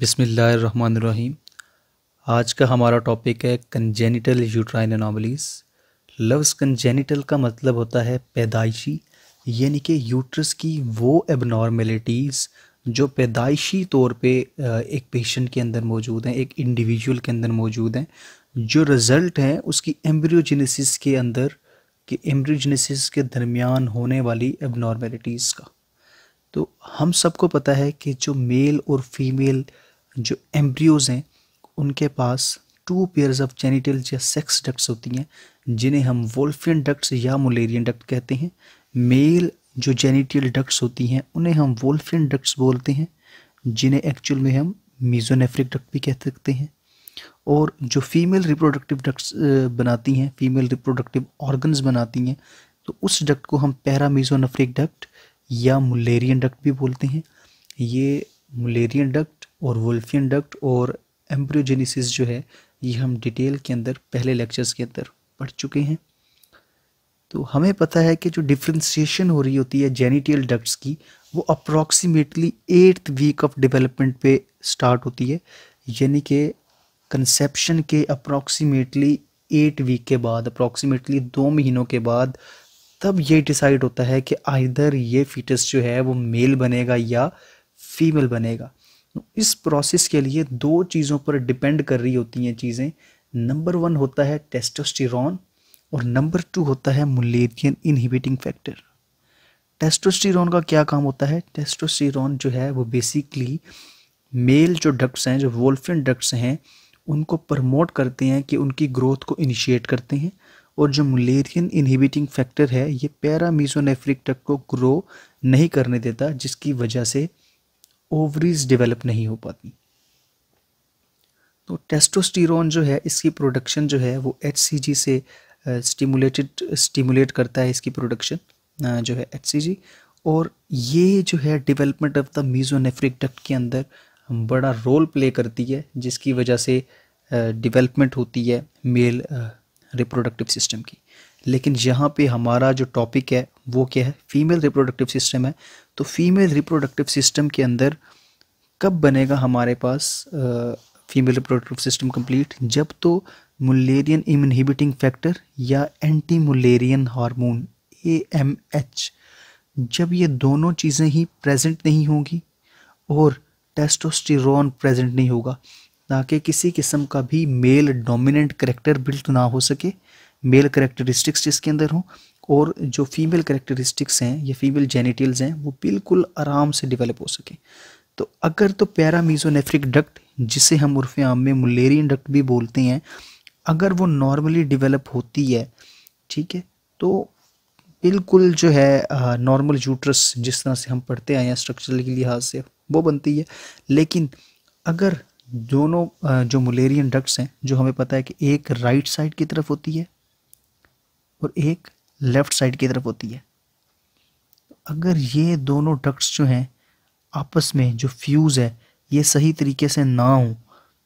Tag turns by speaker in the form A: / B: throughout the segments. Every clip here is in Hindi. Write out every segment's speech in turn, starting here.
A: बिसमीम आज का हमारा टॉपिक है कंजेनिटल यूट्राइन एनॉमलीज़ लफ्ज़ कंजेनिटल का मतलब होता है पैदाइशी यानी कि यूट्रस की वो एबनॉर्मेलिटीज़ जो पैदाइशी तौर पे एक पेशेंट के अंदर मौजूद हैं एक इंडिविजुअल के अंदर मौजूद हैं जो रिज़ल्ट हैं उसकी एम्ब्रियोजेनेसिस के अंदर कि एम्ब्रियोजेनेसिस के दरमियान होने वाली एबनॉर्मेलिटीज़ का तो हम सबको पता है कि जो मेल और फीमेल जो एम्ब्रियोज हैं उनके पास टू पेयर्स ऑफ जेनिटल या सेक्स डक्ट्स होती हैं जिन्हें हम वोल्फियन डक्ट्स या मलेरियन डक्ट कहते हैं मेल जो जेनिटल डक्ट्स होती हैं उन्हें हम वोल्फियन डक्ट्स बोलते हैं जिन्हें एक्चुअल में हम मीजोनेफ्रिक डक्ट भी कह सकते हैं और जो फीमेल रिप्रोडक्टिव डक्ट्स बनाती हैं फीमेल रिप्रोडक्टिव ऑर्गन्स बनाती हैं तो उस डक्ट को हम पैरामीजोनफ्रिक डक्ट या मलेरियन डक्ट भी बोलते हैं ये मलेरियन डक्ट और वुल्फियन डक्ट और एम्ब्रियोजेनेसिस जो है ये हम डिटेल के अंदर पहले लेक्चर्स के अंदर पढ़ चुके हैं तो हमें पता है कि जो डिफ्रेंसीशन हो रही होती है जेनिटियल डक्ट्स की वो approximately eighth week of development पे स्टार्ट होती है यानी कि कंसेप्शन के अप्रॉक्सीमेटली एट वीक के बाद अप्रॉक्सीमेटली दो महीनों के बाद तब ये डिसाइड होता है कि आइधर ये फीटस जो है वो मेल बनेगा या फीमेल बनेगा इस प्रोसेस के लिए दो चीज़ों पर डिपेंड कर रही होती हैं चीज़ें नंबर वन होता है टेस्टोस्टिरॉन और नंबर टू होता है मुलेरियन इनहिबिटिंग फैक्टर टेस्टोस्टिरन का क्या काम होता है टेस्टोस्टिरोन जो है वो बेसिकली मेल जो डक्ट्स हैं जो वोल्फिन डक्ट्स हैं उनको प्रमोट करते हैं कि उनकी ग्रोथ को इनिशिएट करते हैं और जो मलेरियन इनहिबिटिंग फैक्टर है ये पैरामीजोनेफ्रिक डक्ट को ग्रो नहीं करने देता जिसकी वजह से ओवरीज डेवलप नहीं हो पाती तो टेस्टोस्टिरोन जो है इसकी प्रोडक्शन जो है वो एच से स्टिमुलेटेड स्टिमुलेट करता है इसकी प्रोडक्शन जो है एच और ये जो है development of the mesonephric duct के अंदर बड़ा रोल प्ले करती है जिसकी वजह से डेवलपमेंट होती है मेल रिप्रोडक्टिव सिस्टम की लेकिन यहाँ पे हमारा जो टॉपिक है वो क्या है फीमेल रिप्रोडक्टिव सिस्टम है तो फीमेल रिप्रोडक्टिव सिस्टम के अंदर कब बनेगा हमारे पास फीमेल रिप्रोडक्टिव सिस्टम कंप्लीट जब तो मुलेरियन इमिनहिबिटिंग फैक्टर या anti Mullerian hormone A M H जब ये दोनों चीज़ें ही प्रेजेंट नहीं होंगी और टेस्टोस्टिर प्रेजेंट नहीं होगा ताकि किसी किस्म का भी मेल डोमिनेंट करेक्टर बिल्ट ना हो सके मेल करेक्टरिस्टिक्स जिसके अंदर हों और जो फीमेल करेक्टरिस्टिक्स हैं या फीमेल जेनिटल्स हैं वो बिल्कुल आराम से डिवेलप हो सके तो अगर तो पैरामीजोनेफ्रिक डक्ट जिसे हम उर्फ आम में मलेरियन डक्ट भी बोलते हैं अगर वो नॉर्मली डिवेलप होती है ठीक है तो बिल्कुल जो है नॉर्मल यूट्रस जिस तरह से हम पढ़ते आए हैं स्ट्रक्चरल के लिहाज से वो बनती है लेकिन अगर दोनों जो मलेरियन डक्ट्स हैं जो हमें पता है कि एक राइट साइड की तरफ होती है और एक लेफ़्ट साइड की तरफ होती है अगर ये दोनों डक्ट्स जो हैं आपस में जो फ्यूज़ है ये सही तरीके से ना हो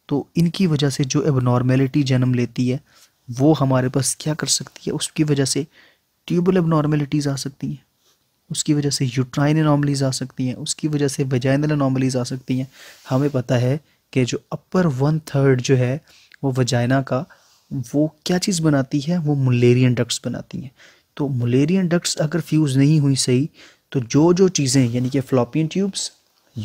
A: तो इनकी वजह से जो एबनॉर्मेलिटी जन्म लेती है वो हमारे पास क्या कर सकती है उसकी वजह से ट्यूबल एबनॉर्मेलिटीज़ आ सकती हैं उसकी वजह से यूट्राइन नॉर्मलीज़ आ सकती हैं उसकी वजह से वजाइनल नॉर्मलीज़ आ सकती हैं हमें पता है कि जो अपर वन थर्ड जो है वो वजाइना का वो क्या चीज़ बनाती है वो मलेरियन डक्ट्स बनाती हैं तो मलेरियन डक्ट्स अगर फ्यूज़ नहीं हुई सही तो जो जो चीज़ें यानी कि फ्लॉपियन ट्यूब्स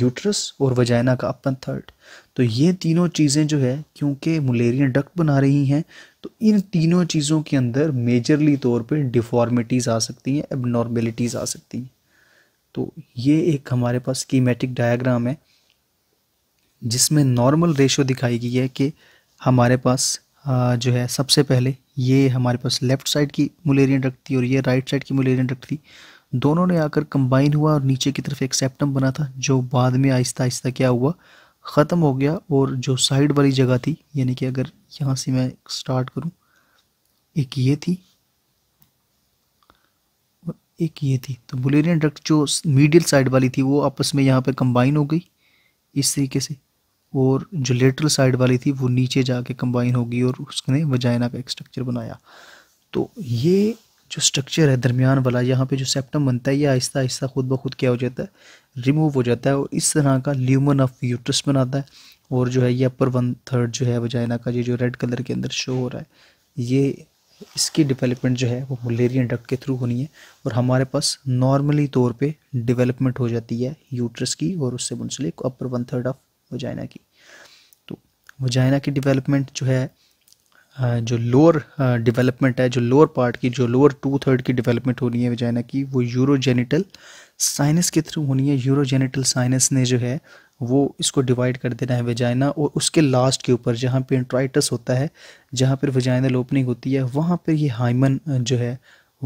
A: यूट्रस और वजाइना का अपन थर्ड तो ये तीनों चीज़ें जो है क्योंकि मलेरियन डक्ट बना रही हैं तो इन तीनों चीज़ों के अंदर मेजरली तौर पे डिफॉर्मिटीज़ आ सकती हैं एबनॉर्मेलिटीज़ आ सकती हैं तो ये एक हमारे पास कीमेटिक डायाग्राम है जिसमें नॉर्मल रेशो दिखाई गई है कि हमारे पास जो है सबसे पहले ये हमारे पास लेफ़्ट साइड की मुलेरियन डक्ट थी और ये राइट साइड की मुलेरियन डक्ट थी दोनों ने आकर कंबाइन हुआ और नीचे की तरफ एक सेप्टम बना था जो बाद में आहिस्ता आहिस्ता क्या हुआ ख़त्म हो गया और जो साइड वाली जगह थी यानी कि अगर यहाँ से मैं स्टार्ट करूँ एक ये थी और एक ये थी तो बुलेरियन डक्ट जो मीडियल साइड वाली थी वो आपस में यहाँ पर कंबाइन हो गई इस तरीके से और जो लेटरल साइड वाली थी वो नीचे जाके कंबाइन होगी और उसने वजाइना का एक स्ट्रक्चर बनाया तो ये जो स्ट्रक्चर है दरमियान वाला यहाँ पे जो सेप्टम बनता है ये आहिस्ता आहिस्ता खुद ब खुद क्या हो जाता है रिमूव हो जाता है और इस तरह का ल्यूमन ऑफ यूट्रस बनाता है और जो है ये अपर वन थर्ड जो है वजाइना का ये जो रेड कलर के अंदर शो हो रहा है ये इसकी डेवलपमेंट जो है वो मलेरिया डक के थ्रू होनी है और हमारे पास नॉर्मली तौर पे डेवलपमेंट हो जाती है यूट्रस की और उससे मुंसलिक upper one third of vagina की तो वजाइना की डेवलपमेंट जो है जो लोअर डेवलपमेंट है जो लोअर पार्ट की जो लोअर टू थर्ड की डेवलपमेंट होनी है वजाइना की वो यूरोजेनिटल साइनस के थ्रू होनी है यूरोजेनिटल साइनस ने जो है वो इसको डिवाइड कर देना है वजाइना और उसके लास्ट के ऊपर जहाँ पे इंट्राइटस होता है जहाँ पर वजाइनल ओपनिंग होती है वहाँ पर ये हाइमन जो है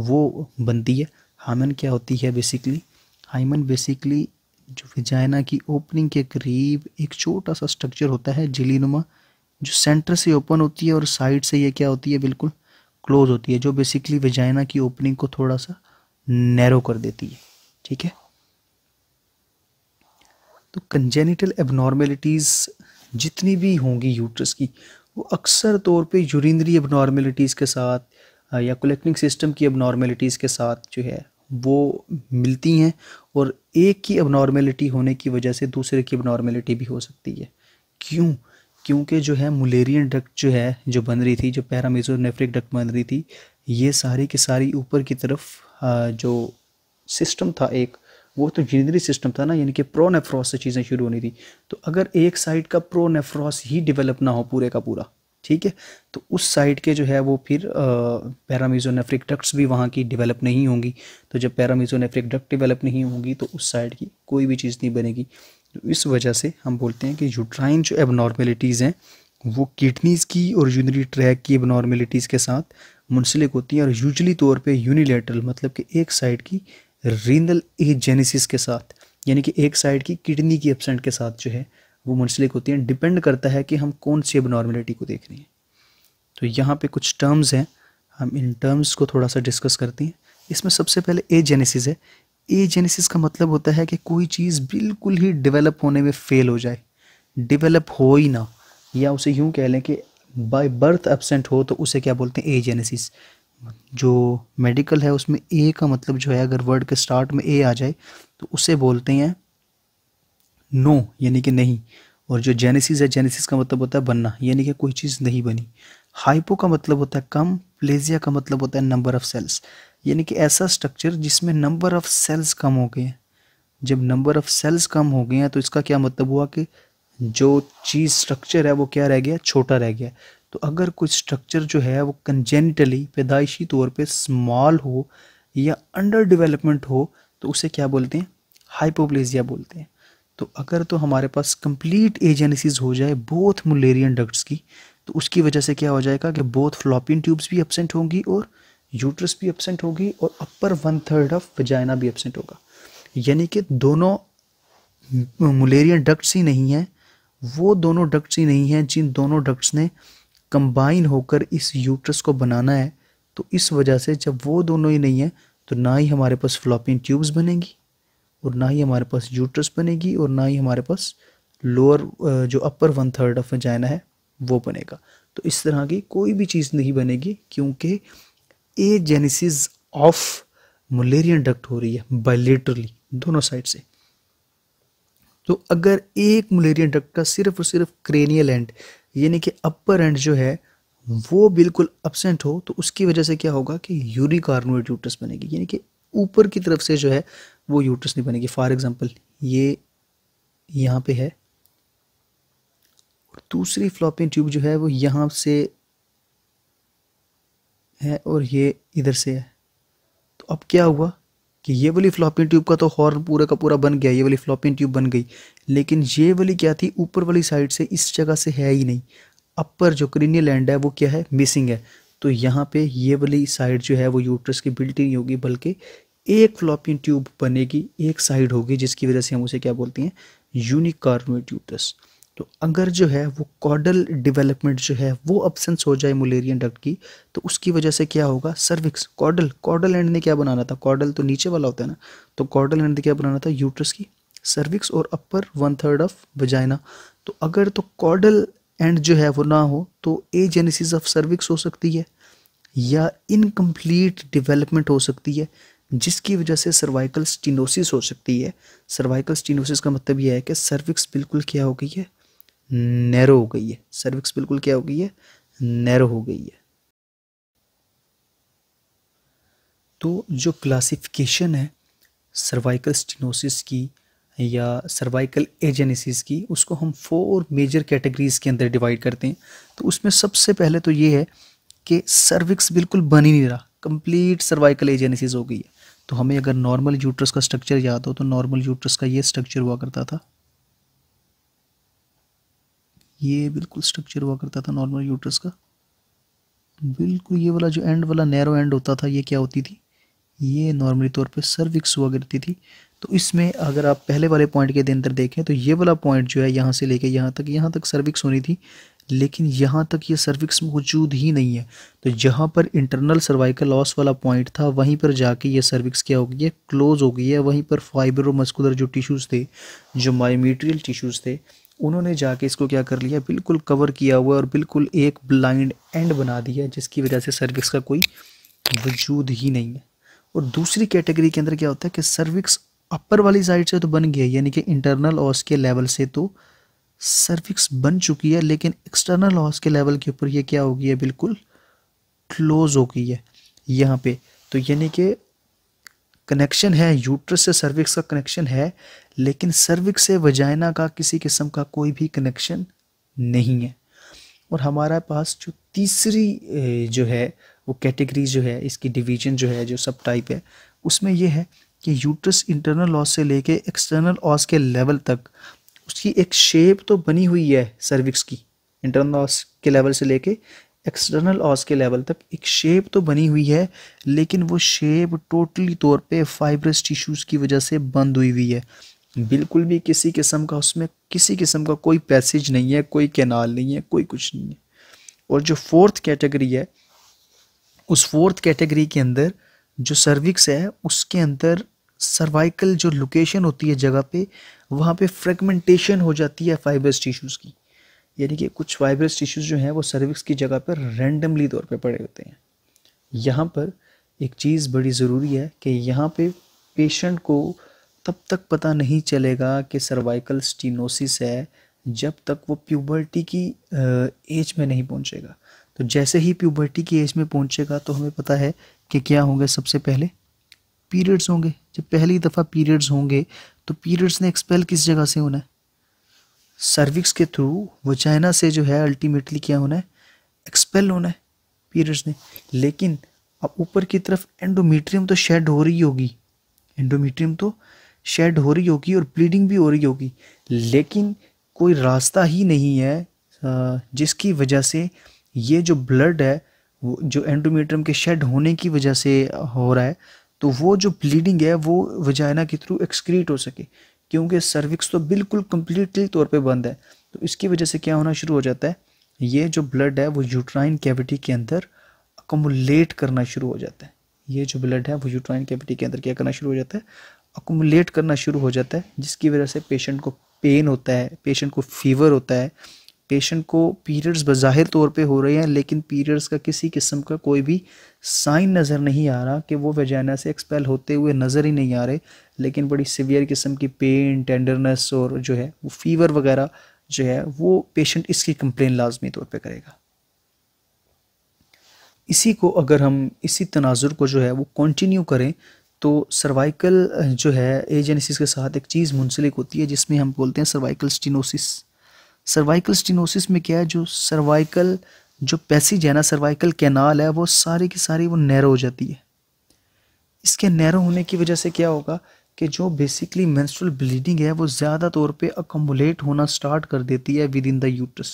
A: वो बनती है हाइमन क्या होती है बेसिकली हाइमन बेसिकली जो विजाइना की ओपनिंग के करीब एक छोटा सा स्ट्रक्चर होता है झिली जो सेंटर से ओपन होती है और साइड से ये क्या होती है बिल्कुल क्लोज होती है जो बेसिकली विजाइना की ओपनिंग को थोड़ा सा नैरो कर देती है ठीक है तो कंजेनिटल एबनॉर्मेलिटीज़ जितनी भी होंगी यूट्रस की वो अक्सर तौर पे यूरिनरी एबनॉर्मेलिटीज़ के साथ या कोलेक्टिंग सिस्टम की एबनॉर्मेलिटीज़ के साथ जो है वो मिलती हैं और एक की अबनॉर्मेलिटी होने की वजह से दूसरे की अबनॉर्मेलिटी भी हो सकती है क्यों क्योंकि जो है मुलेरियन डक्ट जो है जो बन रही थी जो पैरामेजोनेफ्रिक डक्ट बन रही थी ये सारी की सारी ऊपर की तरफ जो सिस्टम था एक वो तो जीनरी सिस्टम था ना यानी कि प्रो नेफ्रॉस से चीज़ें शुरू होनी थी तो अगर एक साइड का प्रो नेफ्रॉस ही डेवलप ना हो पूरे का पूरा ठीक है तो उस साइड के जो है वो फिर पैरामीजोनेफ्रिक डक्ट्स भी वहाँ की डेवलप नहीं होंगी तो जब पैरामीजोनेफ्रिक डक्ट डेवलप नहीं होंगी तो उस साइड की कोई भी चीज़ नहीं बनेगी तो इस वजह से हम बोलते हैं कि यूट्राइन जो एबनॉर्मेलिटीज़ हैं वो किडनीज़ की और यूनरी ट्रैक की एबनॉर्मेलिटीज़ के साथ मुंसलिक होती हैं और यूजली तौर पर यूनिलेटरल मतलब कि एक साइड की रीनल एजेनिस के साथ यानी कि एक साइड की किडनी की एबसेंट के साथ जो है वो मुंसलिक होती हैं डिपेंड करता है कि हम कौन सी एबनॉर्मेलिटी को देख रहे हैं तो यहाँ पे कुछ टर्म्स हैं हम इन टर्म्स को थोड़ा सा डिस्कस करते हैं इसमें सबसे पहले ए जेनेसिस है ए जेनेसिस का मतलब होता है कि कोई चीज़ बिल्कुल ही डिवेलप होने में फेल हो जाए डिवेलप हो ही ना या उसे यूँ कह लें कि बाय बर्थ एबसेंट हो तो उसे क्या बोलते हैं ए जेनेसिस जो मेडिकल है उसमें ए का मतलब जो है अगर वर्ड के स्टार्ट में ए आ जाए तो उसे बोलते हैं नो यानी कि नहीं और जो जेनेसिस है जेनेसिस का मतलब होता है बनना यानी कि कोई चीज़ नहीं बनी हाइपो का मतलब होता है कम प्लेजिया का मतलब होता है नंबर ऑफ़ सेल्स यानी कि ऐसा स्ट्रक्चर जिसमें नंबर ऑफ़ सेल्स कम हो गए हैं जब नंबर ऑफ़ सेल्स कम हो गए हैं तो इसका क्या मतलब हुआ कि जो चीज़ स्ट्रक्चर है वो क्या रह गया छोटा रह गया तो अगर कोई स्ट्रक्चर जो है वो कंजेनिटली पैदाइशी तौर पे स्मॉल हो या अंडर डेवलपमेंट हो तो उसे क्या बोलते हैं हाइपोप्लेजिया बोलते हैं तो अगर तो हमारे पास कंप्लीट एजेंसीज हो जाए बोथ मुलेरियन डक्ट्स की तो उसकी वजह से क्या हो जाएगा कि बोथ फ्लॉपिन ट्यूब्स भी एबसेंट होंगी और यूट्रस भी एबसेंट होगी और upper one third of vagina भी एबसेंट होगा यानी कि दोनों मलेरियन डक्ट्स ही नहीं हैं वो दोनों डक्ट्स ही नहीं हैं जिन दोनों डक्ट्स ने कंबाइन होकर इस यूट्रस को बनाना है तो इस वजह से जब वो दोनों ही नहीं हैं तो ना ही हमारे पास फ्लॉपिन ट्यूब्स बनेंगी और ना ही हमारे पास यूट्रस बनेगी और ना ही हमारे पास लोअर uh, जो अपर वन थर्ड ऑफ जाना है वो बनेगा तो इस तरह की कोई भी चीज़ नहीं बनेगी क्योंकि agenesis of Mullerian duct हो रही है बाइलेटरली दोनों साइड से तो अगर एक मलेरियन डक्ट का सिर्फ और सिर्फ क्रेनियल एंड यानी कि अपर एंड जो है वो बिल्कुल अपसेंट हो तो उसकी वजह से क्या होगा कि यूरिकार्नोइड यूट्रस बनेगी यानी कि ऊपर की तरफ से जो है वो यूट्रस नहीं बनेगी फॉर एग्ज़ाम्पल ये यहाँ पे है और दूसरी फ्लॉपिंग ट्यूब जो है वो यहाँ से है और ये इधर से है तो अब क्या हुआ कि ये वाली फ्लॉपिंग ट्यूब का तो हॉर्न पूरा का पूरा बन गया ये वाली फ्लॉपिंग ट्यूब बन गई लेकिन ये वाली क्या थी ऊपर वाली साइड से इस जगह से है ही नहीं अपर जो क्रीनियल लैंड है वो क्या है मिसिंग है तो यहाँ पे ये वाली साइड जो है वो यूट्रस की बिल्ट नहीं होगी बल्कि एक फ्लॉपियन ट्यूब बनेगी एक साइड होगी जिसकी वजह से हम उसे क्या बोलते हैं यूनिकार्नोट्यूटस तो अगर जो है वो कॉडल डेवलपमेंट जो है वो अपसेंस हो जाए मुलेरियन डक्ट की तो उसकी वजह से क्या होगा सर्विक्स कॉडल कॉडल एंड ने क्या बनाना था कॉडल तो नीचे वाला होता है ना तो कॉडल एंड ने क्या बनाना था यूट्रस की सर्विक्स और upper one third of vagina तो अगर तो कॉडल एंड जो है वो ना हो तो ए जेनेसिस ऑफ सर्विक्स हो सकती है या इनकम्प्लीट डिवेलपमेंट हो सकती है जिसकी वजह से सर्वाइकल स्टिनोसिस हो सकती है सर्वाइकल स्टिनोसिस का मतलब यह है कि सर्विक्स बिल्कुल क्या हो गई है नैरो हो गई है सर्विक्स बिल्कुल क्या हो गई है नैरो हो गई है तो जो क्लासिफिकेशन है सर्वाइकल स्टिनोसिस की या सर्वाइकल एजेनेसिस की उसको हम फोर मेजर कैटेगरीज़ के अंदर डिवाइड करते हैं तो उसमें सबसे पहले तो ये है कि सर्विक्स बिल्कुल बन ही नहीं रहा कंप्लीट सर्वाइकल एजेनेसिस हो गई है तो हमें अगर नॉर्मल यूट्रस का स्ट्रक्चर याद हो तो नॉर्मल यूट्रस का ये स्ट्रक्चर हुआ करता था ये बिल्कुल स्ट्रक्चर हुआ करता था नॉर्मल यूट्रस का बिल्कुल ये वाला जो एंड वाला नैरो एंड होता था ये क्या होती थी ये नॉर्मली तौर पे सर्विक्स हुआ करती थी तो इसमें अगर आप पहले वाले पॉइंट के अंदर देखें तो ये वाला पॉइंट जो है यहाँ से लेके यहाँ तक यहाँ तक सर्विक्स होनी थी लेकिन यहाँ तक ये सर्विक्स मौजूद ही नहीं है तो जहाँ पर इंटरनल सर्वाइकल लॉस वाला पॉइंट था वहीं पर जाके ये सर्विक्स क्या हो गई है क्लोज हो गई है वहीं पर फाइबर और मस्कुलर जो टिश्यूज़ थे जो माइमेटेरियल टिश्यूज़ थे उन्होंने जाके इसको क्या कर लिया बिल्कुल कवर किया हुआ और बिल्कुल एक ब्लाइंड एंड बना दिया जिसकी वजह से सर्विक्स का कोई वजूद ही नहीं है और दूसरी कैटेगरी के अंदर क्या होता है कि सर्विक्स अपर वाली साइड से तो बन गया यानी कि इंटरनल ऑस के लेवल से तो सर्विक्स बन चुकी है लेकिन एक्सटर्नल हॉस के लेवल के ऊपर ये क्या हो गई है बिल्कुल क्लोज हो गई है यहाँ पे तो यानी कि कनेक्शन है यूट्रस से सर्विक्स का कनेक्शन है लेकिन सर्विक्स से वजाइना का किसी किस्म का कोई भी कनेक्शन नहीं है और हमारे पास जो तीसरी जो है वो कैटेगरी जो है इसकी डिवीजन जो है जो सब टाइप है उसमें यह है कि यूट्रस इंटरनल लॉस से लेके एक्सटर्नल लॉस के लेवल तक उसकी एक शेप तो बनी हुई है सर्विक्स की इंटरनल ऑस के लेवल से लेके एक्सटर्नल ऑस के लेवल तक एक शेप तो बनी हुई है लेकिन वो शेप टोटली तौर पे फाइब्रस टिश्यूज़ की वजह से बंद हुई हुई है बिल्कुल भी किसी किस्म का उसमें किसी किस्म का कोई पैसेज नहीं है कोई कैनाल नहीं है कोई कुछ नहीं है और जो फोर्थ कैटेगरी है उस फोर्थ कैटेगरी के अंदर जो सर्विक्स है उसके अंदर सर्वाइकल जो लोकेशन होती है जगह पे वहाँ पे फ्रेगमेंटेशन हो जाती है फाइब्रस टिश्यूज़ की यानी कि कुछ फाइब्रस टिश्यूज़ जो हैं वो सर्विक्स की जगह पर रेंडमली तौर पे पड़े होते हैं यहाँ पर एक चीज़ बड़ी ज़रूरी है कि यहाँ पे पेशेंट को तब तक पता नहीं चलेगा कि सर्वाइकल स्टीनोसिस है जब तक वो प्यूबर्टी की एज में नहीं पहुँचेगा तो जैसे ही प्यूबर्टी की एज में पहुँचेगा तो हमें पता है कि क्या होंगे सबसे पहले पीरियड्स होंगे कि पहली दफ़ा पीरियड्स होंगे तो पीरियड्स ने एक्सपेल किस जगह से होना है सर्विक्स के थ्रू वो चाइना से जो है अल्टीमेटली क्या होना है एक्सपेल होना है पीरियड्स ने लेकिन अब ऊपर की तरफ एंडोमीट्रियम तो शेड हो रही होगी एंडोमीट्रियम तो शेड हो रही होगी और ब्लीडिंग भी हो रही होगी लेकिन कोई रास्ता ही नहीं है जिसकी वजह से ये जो ब्लड है वो जो एंडोमीट्रियम के शेड होने की वजह से हो रहा है तो वो जो ब्लीडिंग है वो वजाइना के थ्रू एक्सक्रीट हो सके क्योंकि सर्विक्स तो बिल्कुल कम्प्लीटली तौर पे बंद है तो इसकी वजह से क्या होना शुरू हो जाता है ये जो ब्लड है वो यूट्राइन कैविटी के अंदर अकोमुलेट करना शुरू हो जाता है ये जो ब्लड है वो यूट्राइन कैविटी के अंदर क्या करना शुरू हो जाता है अकोमुलेट करना शुरू हो जाता है जिसकी वजह से पेशेंट को पेन होता है पेशेंट को फीवर होता है पेशेंट को पीरियड्स बज़ाहिर तौर पे हो रहे हैं लेकिन पीरियड्स का किसी किस्म का कोई भी साइन नज़र नहीं आ रहा कि वो वेजाइना से एक्सपेल होते हुए नज़र ही नहीं आ रहे लेकिन बड़ी सीवियर किस्म की पेन टेंडरनेस और जो है वो फीवर वगैरह जो है वो पेशेंट इसकी कंप्लेन लाजमी तौर पर करेगा इसी को अगर हम इसी तनाजुर को जो है वो कंटिन्यू करें तो सर्वाइकल जो है एजेंसीज के साथ एक चीज़ मुंसलिक होती है जिसमें हम बोलते हैं सर्वाइकल स्टिनोसिस सर्वाइकल स्टिनोसिस में क्या है जो सर्वाइकल जो पैसिज है ना सर्वाइकल कैनाल है वो सारी की सारी वो नैरो हो जाती है इसके नैरो होने की वजह से क्या होगा कि जो बेसिकली मैंस्ट्रल ब्लीडिंग है वो ज़्यादा तौर पे अकोमोलेट होना स्टार्ट कर देती है within the uterus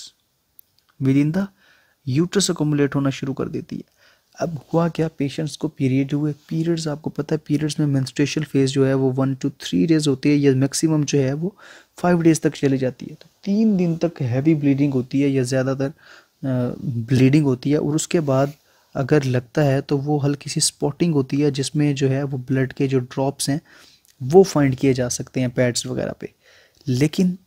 A: within the uterus accumulate होना शुरू कर देती है अब हुआ क्या पेशेंट्स को पीरियड हुए पीरियड्स आपको पता है पीरियड्स में मैंस्ट्रेशन फेज़ जो है वो वन टू थ्री डेज होती है या मैक्सिमम जो है वो फाइव डेज तक चली जाती है तो तीन दिन तक हैवी ब्लीडिंग होती है या ज़्यादातर ब्लीडिंग होती है और उसके बाद अगर लगता है तो वो हल्की सी स्पॉटिंग होती है जिसमें जो है वो ब्लड के जो ड्रॉप्स हैं वो फाइंड किए जा सकते हैं पैड्स वगैरह पे लेकिन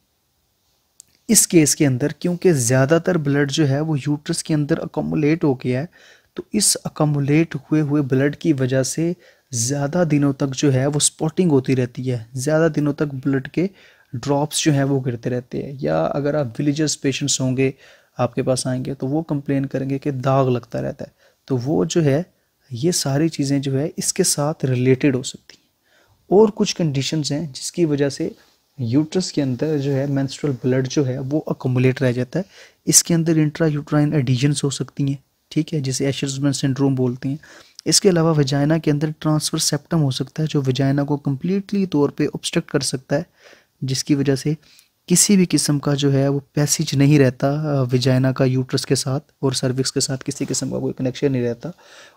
A: इस केस के अंदर क्योंकि ज़्यादातर ब्लड जो है वो यूट्रस के अंदर अकोमोलेट हो गया है तो इस अकोमोलेट हुए हुए ब्लड की वजह से ज़्यादा दिनों तक जो है वो स्पॉटिंग होती रहती है ज़्यादा दिनों तक ब्लड के ड्रॉप्स जो हैं वो गिरते रहते हैं या अगर आप विलेजर्स पेशेंट्स होंगे आपके पास आएंगे तो वो कंप्लेन करेंगे कि दाग लगता रहता है तो वो जो है ये सारी चीज़ें जो है इसके साथ रिलेटेड हो सकती हैं और कुछ कंडीशंस हैं जिसकी वजह से यूट्रस के अंदर जो है मैंस्ट्रल ब्लड जो है वो अकोमुलेट रह जाता है इसके अंदर इंट्रा यूट्राइन एडिजन्स हो सकती हैं ठीक है जिसे एशर्समैन सिंड्रोम बोलते हैं इसके अलावा वजाइना के अंदर ट्रांसफर सेप्टम हो सकता है जो वजाइना को कम्प्लीटली तौर पे ऑब्स्ट्रक्ट कर सकता है जिसकी वजह से किसी भी किस्म का जो है वो पैसेज नहीं रहता विजाइना का यूट्रस के साथ और सर्विक्स के साथ किसी किस्म का कोई कनेक्शन नहीं रहता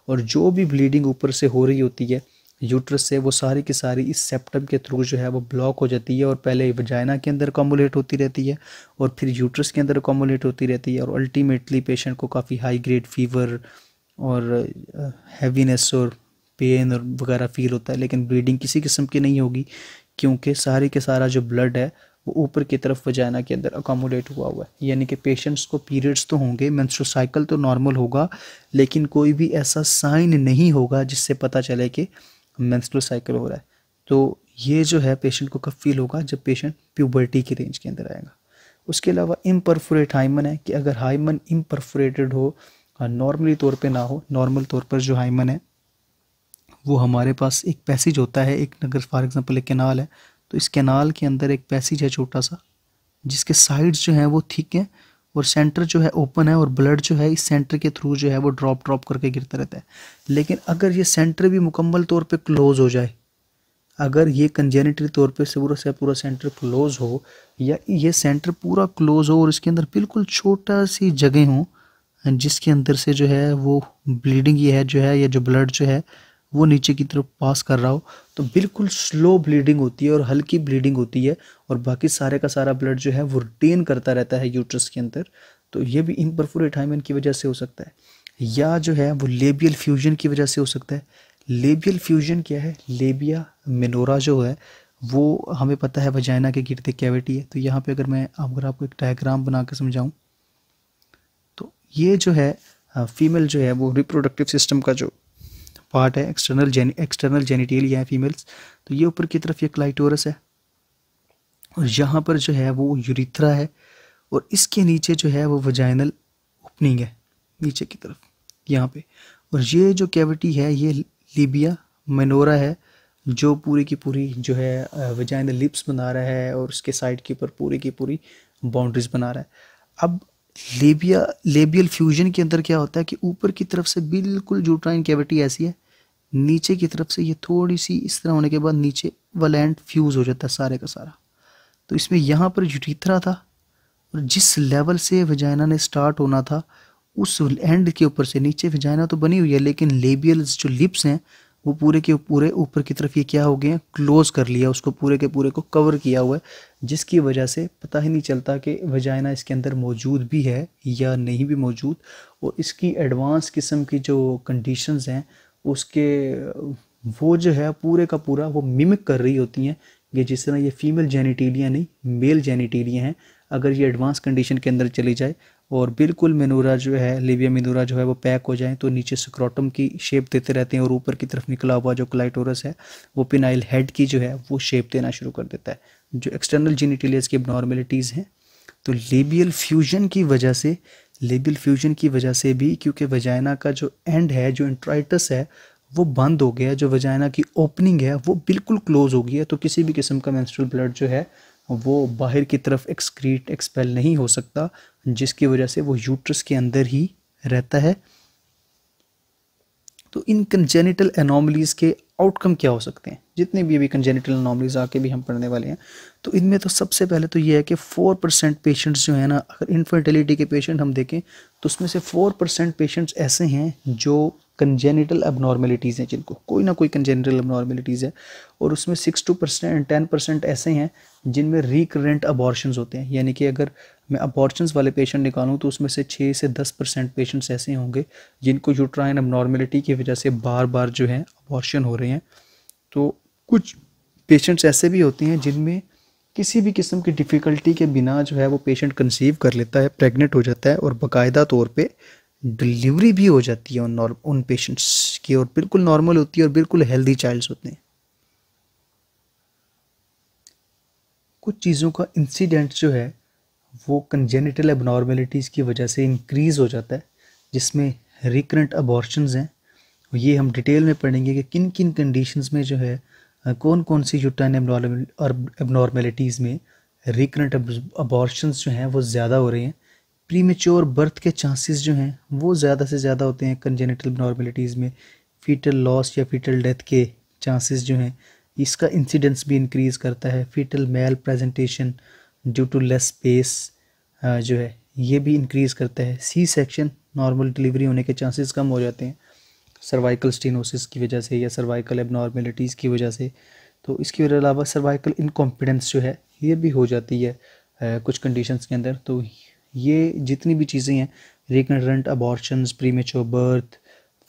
A: और जो भी ब्लीडिंग ऊपर से हो रही होती है यूट्रस से वो सारी की सारी इस सेप्टम के थ्रू जो है वो ब्लॉक हो जाती है और पहले वजाइना के अंदर कॉमोलेट होती रहती है और फिर यूट्रस के अंदर कॉमोलेट होती रहती है और अल्टीमेटली पेशेंट को काफ़ी हाई ग्रेड फीवर और हैवीनेस और पेन और वगैरह फील होता है लेकिन ब्लीडिंग किसी किस्म की नहीं होगी क्योंकि सारे के सारा जो ब्लड है वो ऊपर की तरफ वजाइना के अंदर अकोमोडेट हुआ हुआ है यानी कि पेशेंट्स को पीरियड्स तो होंगे मेंस्ट्रुअल साइकिल तो नॉर्मल होगा लेकिन कोई भी ऐसा साइन नहीं होगा जिससे पता चले कि मेंस्ट्रुअल साइकिल हो रहा है तो ये जो है पेशेंट को कब फील होगा जब पेशेंट प्यूबर्टी की रेंज के अंदर आएगा उसके अलावा इम्परफोरेट हाइमन है कि अगर हाइमन इम्परफोरेटेड हो नॉर्मली तौर पे ना हो नॉर्मल तौर पर जो हाइमन है वो हमारे पास एक पैसेज होता है एक अगर फॉर एग्ज़ाम्पल एक कैनाल है तो इस कैनाल के अंदर एक पैसेज है छोटा सा जिसके साइड्स जो हैं वो थिक हैं और सेंटर जो है ओपन है और ब्लड जो है इस सेंटर के थ्रू जो है वो ड्रॉप ड्रॉप करके गिरता रहता है लेकिन अगर ये सेंटर भी मुकम्मल तौर पर क्लोज हो जाए अगर ये कंजेनेटरी तौर पर पूरा से पूरा सेंटर क्लोज हो या ये सेंटर पूरा क्लोज हो और इसके अंदर बिल्कुल छोटा सी जगह हो जिसके अंदर से जो है वो ब्लीडिंग ये है जो है या जो ब्लड जो है वो नीचे की तरफ पास कर रहा हो तो बिल्कुल स्लो ब्लीडिंग होती है और हल्की ब्लीडिंग होती है और बाकी सारे का सारा ब्लड जो है वो रिटेन करता रहता है यूट्रस के अंदर तो ये भी इम्परफोरेट हाइमन की वजह से हो सकता है या जो है वो लेबियल फ्यूजन की वजह से हो सकता है लेबियल फ्यूजन क्या है लेबिया मिनोरा जो है वो हमें पता है वजाइना के गिरते कैविटी है तो यहाँ पे अगर मैं अगर आपको एक डायग्राम बना कर समझाऊँ तो ये जो है फीमेल जो है वो रिप्रोडक्टिव सिस्टम का जो पार्ट है एक्सटर्नल जेन एक्सटर्नल जेनिटेल या फीमेल्स तो ये ऊपर की तरफ ये क्लाइटोरस है और यहाँ पर जो है वो यूरिथ्रा है और इसके नीचे जो है वो वजाइनल ओपनिंग है नीचे की तरफ यहाँ पे और ये जो कैविटी है ये लिबिया मेनोरा है जो पूरी की पूरी जो है वजाइनल लिप्स बना रहा है और उसके साइड के ऊपर पूरी की पूरी बाउंड्रीज बना रहा है अब लेबिया लेबियल फ्यूजन के अंदर क्या होता है कि ऊपर की तरफ से बिल्कुल जूट्राइन कैविटी ऐसी है नीचे की तरफ से ये थोड़ी सी इस तरह होने के बाद नीचे वलैंड फ्यूज़ हो जाता है सारे का सारा तो इसमें यहाँ पर जुटीथरा था और जिस लेवल से वजाइना ने स्टार्ट होना था उस एंड के ऊपर से नीचे वजाइना तो बनी हुई है लेकिन लेबियल जो लिप्स हैं वो पूरे के पूरे ऊपर की तरफ ये क्या हो गया क्लोज कर लिया उसको पूरे के पूरे को कवर किया हुआ है जिसकी वजह से पता ही नहीं चलता कि वजाइना इसके अंदर मौजूद भी है या नहीं भी मौजूद और इसकी एडवांस किस्म की जो कंडीशंस हैं उसके वो जो है पूरे का पूरा वो मिमिक कर रही होती हैं कि जिस तरह ये फीमेल जेनिटेलिया नहीं मेल जेनिटेलिया हैं अगर ये एडवांस कंडीशन के अंदर चली जाए और बिल्कुल मेनूरा जो है लिविया मेनूरा जो है वो पैक हो जाए तो नीचे स्क्रोटम की शेप देते रहते हैं और ऊपर की तरफ निकला हुआ जो क्लाइटोरस है वो पिनाइल हेड की जो है वो शेप देना शुरू कर देता है जो एक्सटर्नल जीनिटिलियस की नॉर्मेलिटीज़ हैं तो लेबियल फ्यूजन की वजह से लेबियल फ्यूजन की वजह से भी क्योंकि वजाइना का जो एंड है जो इंट्राइटस है वो बंद हो गया जो वजाइना की ओपनिंग है वो बिल्कुल क्लोज़ हो गई है तो किसी भी किस्म का मैंस्ट्रल ब्लड जो है वो बाहर की तरफ एक्सक्रीट एक्सपेल नहीं हो सकता जिसकी वजह से वो यूट्रस के अंदर ही रहता है तो इन कंजेनिटल एनोमलीज़ के आउटकम क्या हो सकते हैं जितने भी अभी कंजेनिटल एनोमलीज़ आके भी हम पढ़ने वाले हैं तो इनमें तो सबसे पहले तो ये है कि फोर परसेंट पेशेंट्स जो है ना अगर इनफर्टिलिटी के पेशेंट हम देखें तो उसमें से फोर परसेंट पेशेंट्स ऐसे हैं जो कंजेनिटल एबनॉर्मेलिटीज़ हैं जिनको कोई ना कोई कंजेनिटल एबनॉर्मेलिटीज़ है और उसमें six two percent ten percent ऐसे हैं जिनमें रिकरेंट अबॉर्शन होते हैं यानी कि अगर मैं अबॉर्शन वाले पेशेंट निकालूं तो उसमें से छः से दस परसेंट पेशेंट्स ऐसे होंगे जिनको यूट्राइन नॉर्मेलिटी की वजह से बार बार जो है अबॉर्शन हो रहे हैं तो कुछ पेशेंट्स ऐसे भी होते हैं जिनमें किसी भी किस्म की डिफ़िकल्टी के बिना जो है वो पेशेंट कंसीव कर लेता है प्रेग्नेंट हो जाता है और बाकायदा तौर पर डिलीवरी भी हो जाती है उन उन पेशेंट्स की और बिल्कुल नॉर्मल होती है और बिल्कुल हेल्दी चाइल्ड्स होते हैं कुछ चीज़ों का इंसिडेंट जो है वो कंजेनिटल एबनॉर्मेलिटीज़ की वजह से इंक्रीज़ हो जाता है जिसमें रिकरेंट अबॉर्शन हैं ये हम डिटेल में पढ़ेंगे कि किन किन कंडीशंस में जो है कौन कौन सी यूटाइन एबनॉर्मेलिटीज़ में रिकरेंट अबॉर्शनस जो हैं वो ज़्यादा हो रहे हैं प्रीमेच्योर बर्थ के चांसेस जो हैं वो ज़्यादा से ज़्यादा होते हैं कंजेनिटल एबनॉर्मेलिटीज़ में फीटल लॉस या फीटल डेथ के चांसेस जो हैं इसका इंसिडेंस भी इंक्रीज़ करता है fetal mal presentation due to less space जो है ये भी इंक्रीज़ करता है सी सेक्शन नॉर्मल डिलीवरी होने के चांसेस कम हो जाते हैं सर्वाइकल स्टेनोसिस की वजह से या सर्वाइकल एबनॉर्मेलिटीज़ की वजह से तो इसके अलावा सर्वाइकल इनकॉम्पिडेंस जो है ये भी हो जाती है आ, कुछ कंडीशंस के अंदर तो ये जितनी भी चीज़ें हैं recurrent abortion premature birth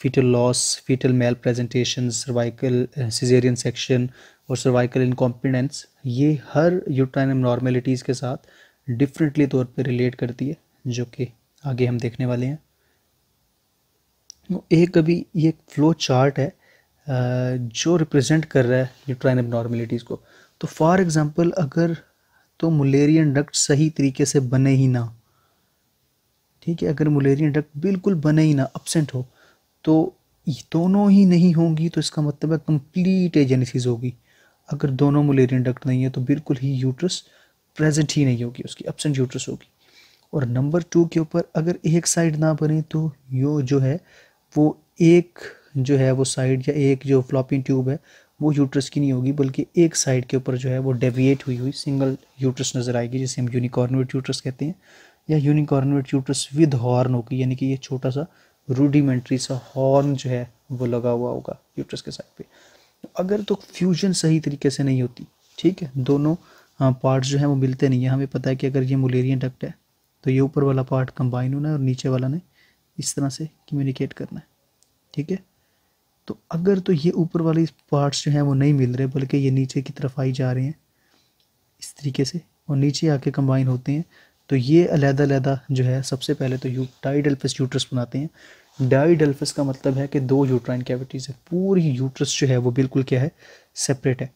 A: fetal loss fetal mal presentation cervical caesarean section और सर्वाइकल इनकॉम्पिडेंस ये हर यूट्राइन नॉर्मेलिटीज़ के साथ डिफरेंटली तौर पर रिलेट करती है जो कि आगे हम देखने वाले हैं तो एक अभी ये एक फ्लो चार्ट है जो रिप्रेजेंट कर रहा है यूट्राइन नॉर्मेलिटीज़ को तो फॉर एग्जांपल अगर तो मलेरियन डक्ट सही तरीके से बने ही ना ठीक है अगर मुलेरियन डक्ट बिल्कुल बने ही ना अपसेंट हो तो दोनों ही नहीं होंगी तो इसका मतलब है कंप्लीट एजेंसीज होगी अगर दोनों मलेरियन डक्ट नहीं है तो बिल्कुल ही यूट्रस प्रेजेंट ही नहीं होगी उसकी अपसेंट यूट्रस होगी और नंबर टू के ऊपर अगर एक साइड ना बने तो यो जो है वो एक जो है वो साइड या एक जो फ्लॉपिंग ट्यूब है वो यूट्रस की नहीं होगी बल्कि एक साइड के ऊपर जो है वो डेविएट हुई हुई सिंगल यूट्रस नज़र आएगी जिसे हम यूनिकॉर्नवेट यूट्रस कहते हैं या यूनिकॉर्नवेट यूट्रस विद हॉर्न होगी यानी कि ये छोटा सा रूडिमेंट्री सा हॉर्न जो है वो लगा हुआ होगा यूट्रस के साइड पे अगर तो फ्यूजन सही तरीके से नहीं होती ठीक है दोनों पार्ट्स जो हैं वो मिलते नहीं है हमें पता है कि अगर ये मुलेरियन डक्ट है तो ये ऊपर वाला पार्ट कंबाइन होना है और नीचे वाला ने इस तरह से कम्युनिकेट करना है ठीक है तो अगर तो ये ऊपर वाले पार्ट्स जो हैं वो नहीं मिल रहे बल्कि ये नीचे की तरफ आई जा रहे हैं इस तरीके से और नीचे आके कंबाइन होते हैं तो ये अलहदा अलहदा जो है सबसे पहले तो यू टाइडल पे यूट्रस बनाते हैं डाईडल्फस का मतलब है कि दो यूट्राइन कैविटीज़ है पूरी यूट्रस जो है वो बिल्कुल क्या है सेपरेट है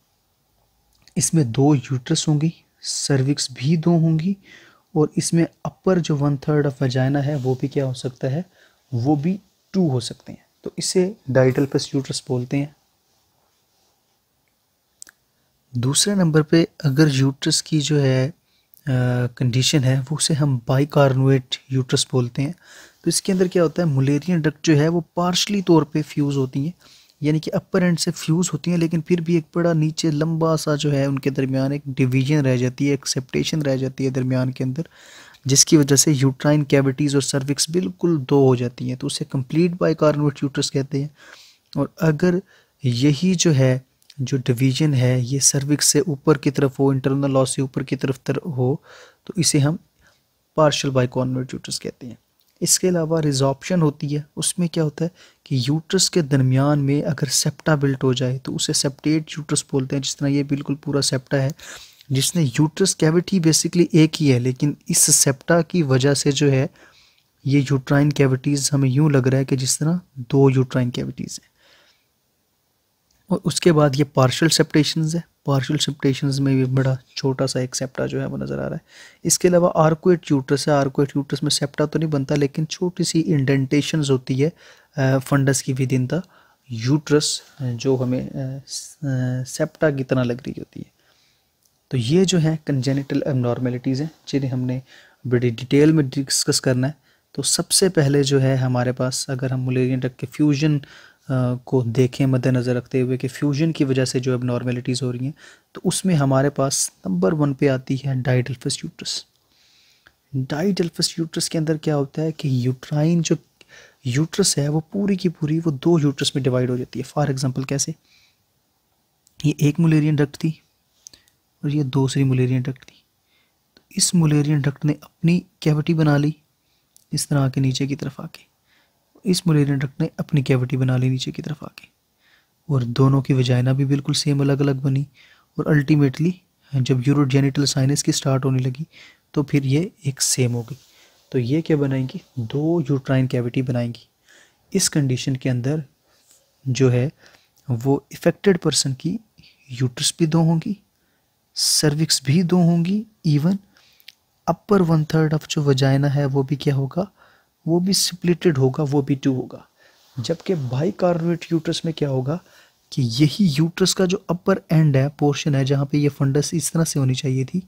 A: इसमें दो यूट्रस होंगी सर्विक्स भी दो होंगी और इसमें अपर जो वन थर्ड ऑफ वजाइना है वो भी क्या हो सकता है वो भी टू हो सकते हैं तो इसे डाइडल्फस यूट्रस बोलते हैं दूसरे नंबर पे अगर यूट्रस की जो है कंडीशन है वो उसे हम बाइकार्नुएट यूट्रस बोलते हैं तो इसके अंदर क्या होता है मलेरिया डक्ट जो है वो पार्शली तौर पे फ्यूज़ होती हैं यानी कि अपर एंड से फ्यूज़ होती हैं लेकिन फिर भी एक बड़ा नीचे लंबा सा जो है उनके दरमियान एक डिवीजन रह जाती है एक्सेप्टेशन रह जाती है दरमियान के अंदर जिसकी वजह से यूट्राइन कैविटीज़ और सर्विक्स बिल्कुल दो हो जाती हैं तो उसे कम्प्लीट बाई कार्नोट यूट्रस कहते हैं और अगर यही जो है जो डिवीजन है ये सर्विक्स से ऊपर की तरफ हो इंटरनल लॉ से ऊपर की तरफ तर हो तो इसे हम पार्शल बाई कॉन्वर्ट यूटर्स कहते हैं इसके अलावा रिजॉप्शन होती है उसमें क्या होता है कि यूट्रस के दरमियान में अगर सेप्टा बिल्ट हो जाए तो उसे सेप्टेट यूट्रस बोलते हैं जिस तरह ये बिल्कुल पूरा सेप्टा है जिसने यूट्रस कैविटी बेसिकली एक ही है लेकिन इस सेप्टा की वजह से जो है ये यूट्राइन कैविटीज़ हमें यूँ लग रहा है कि जिस तरह दो यूट्राइन कैविटीज़ हैं और उसके बाद ये पार्शल सेप्टेशन है पार्शल सिप्टेशन में भी बड़ा छोटा सा एक सेप्टा जो है वो नज़र आ रहा है इसके अलावा आर्कोट यूट्रस है आर्कोट यूट्रस में सेप्टा तो नहीं बनता लेकिन छोटी सी इंडेंटेशन होती है फंडस की विद इन द यूट्रस जो हमें सेप्टा की तरह लग रही होती है तो ये जो है कंजेनिटल एबनॉर्मेलिटीज़ हैं जिन्हें हमने बड़ी डिटेल में डिस्कस करना है तो सबसे पहले जो है हमारे पास अगर हम मलेरिया डक के फ्यूजन को देखें मद्देनज़र रखते हुए कि फ्यूजन की वजह से जो अब नॉर्मेलिटीज़ हो रही हैं तो उसमें हमारे पास नंबर वन पे आती है डाइडल्फस यूट्रस डाइडल्फस यूट्रस के अंदर क्या होता है कि यूट्राइन जो यूट्रस है वो पूरी की पूरी वो दो यूट्रस में डिवाइड हो जाती है फॉर एग्ज़ाम्पल कैसे ये एक मलेरियन डक्ट थी और ये दूसरी मलेरियन डक्ट थी तो इस मलेरियन डक्ट ने अपनी कैविटी बना ली इस तरह आके नीचे की तरफ आके इस मलेरियन डक्ट ने अपनी कैविटी बना ली नीचे की तरफ आके और दोनों की वजाइना भी बिल्कुल सेम अलग अलग बनी और अल्टीमेटली जब यूरोजेनिटल साइनस की स्टार्ट होने लगी तो फिर ये एक सेम हो गई तो ये क्या बनाएंगी दो यूट्राइन कैविटी बनाएंगी इस कंडीशन के अंदर जो है वो इफ़ेक्टेड पर्सन की यूट्रस भी दो होंगी सर्विक्स भी दो होंगी even upper one third of जो वजाइना है वो भी क्या होगा वो भी स्प्लिटेड होगा वो भी टू होगा जबकि बाई कार्बोनेट यूट्रस में क्या होगा कि यही यूट्रस का जो अपर एंड है पोर्शन है जहाँ पे ये फंडस इस तरह से होनी चाहिए थी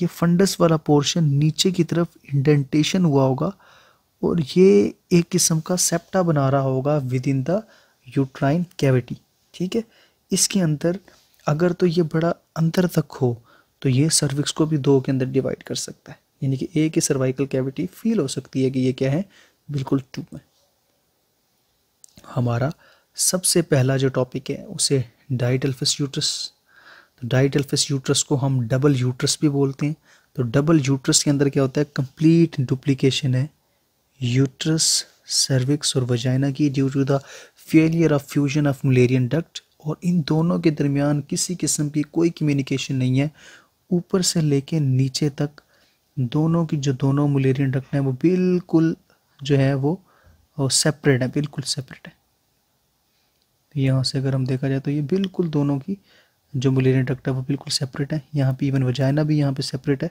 A: ये फंडस वाला पोर्शन नीचे की तरफ इंडेंटेशन हुआ होगा और ये एक किस्म का सेप्टा बना रहा होगा within the uterine cavity ठीक है इसके अंदर अगर तो ये बड़ा अंदर तक हो तो ये सर्विक्स को भी दो के अंदर डिवाइड कर सकता है यानी कि ए की सर्वाइकल कैविटी फील हो सकती है कि ये क्या है बिल्कुल टू है हमारा सबसे पहला जो टॉपिक है उसे डाइटल्फिस यूट्रस तो डाइटल्फिस यूट्रस को हम डबल यूट्रस भी बोलते हैं तो डबल यूट्रस के अंदर क्या होता है कंप्लीट डुप्लीकेशन है यूट्रस सर्विक्स और वजाइना की due to the failure of fusion of Mullerian duct और इन दोनों के दरमियान किसी किस्म की कोई कम्युनिकेशन नहीं है ऊपर से लेके नीचे तक दोनों की जो दोनों मुलेरियन डक्ट हैं वो बिल्कुल जो है वो, सेपरेट है बिल्कुल सेपरेट है तो यहाँ से अगर हम देखा जाए तो ये बिल्कुल दोनों की जो मुलेरियन डक्ट है वो बिल्कुल सेपरेट है यहाँ पे इवन वजाइना भी यहाँ पे सेपरेट है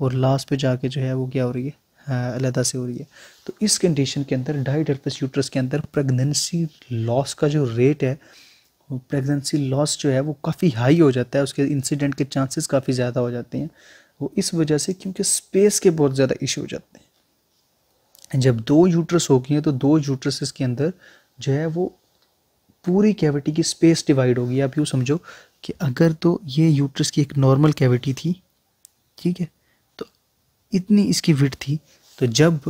A: और लास्ट पे जाके जो है वो क्या हो रही है हाँ, अलहदा से हो रही है तो इस कंडीशन के अंदर डाइटर्पस यूट्रस के अंदर प्रेगनेंसी लॉस का जो रेट है प्रेगनेंसी लॉस जो है वो काफ़ी हाई हो जाता है उसके इंसिडेंट के चांसेस काफ़ी ज़्यादा हो जाते हैं वो इस वजह से क्योंकि स्पेस के बहुत ज़्यादा इशू हो जाते हैं जब दो यूट्रस हो गई हैं तो दो यूट्रस के अंदर जो है वो पूरी कैविटी की स्पेस डिवाइड होगी आप यूँ समझो कि अगर तो ये यूट्रस की एक नॉर्मल कैविटी थी ठीक है तो इतनी इसकी विट थी तो जब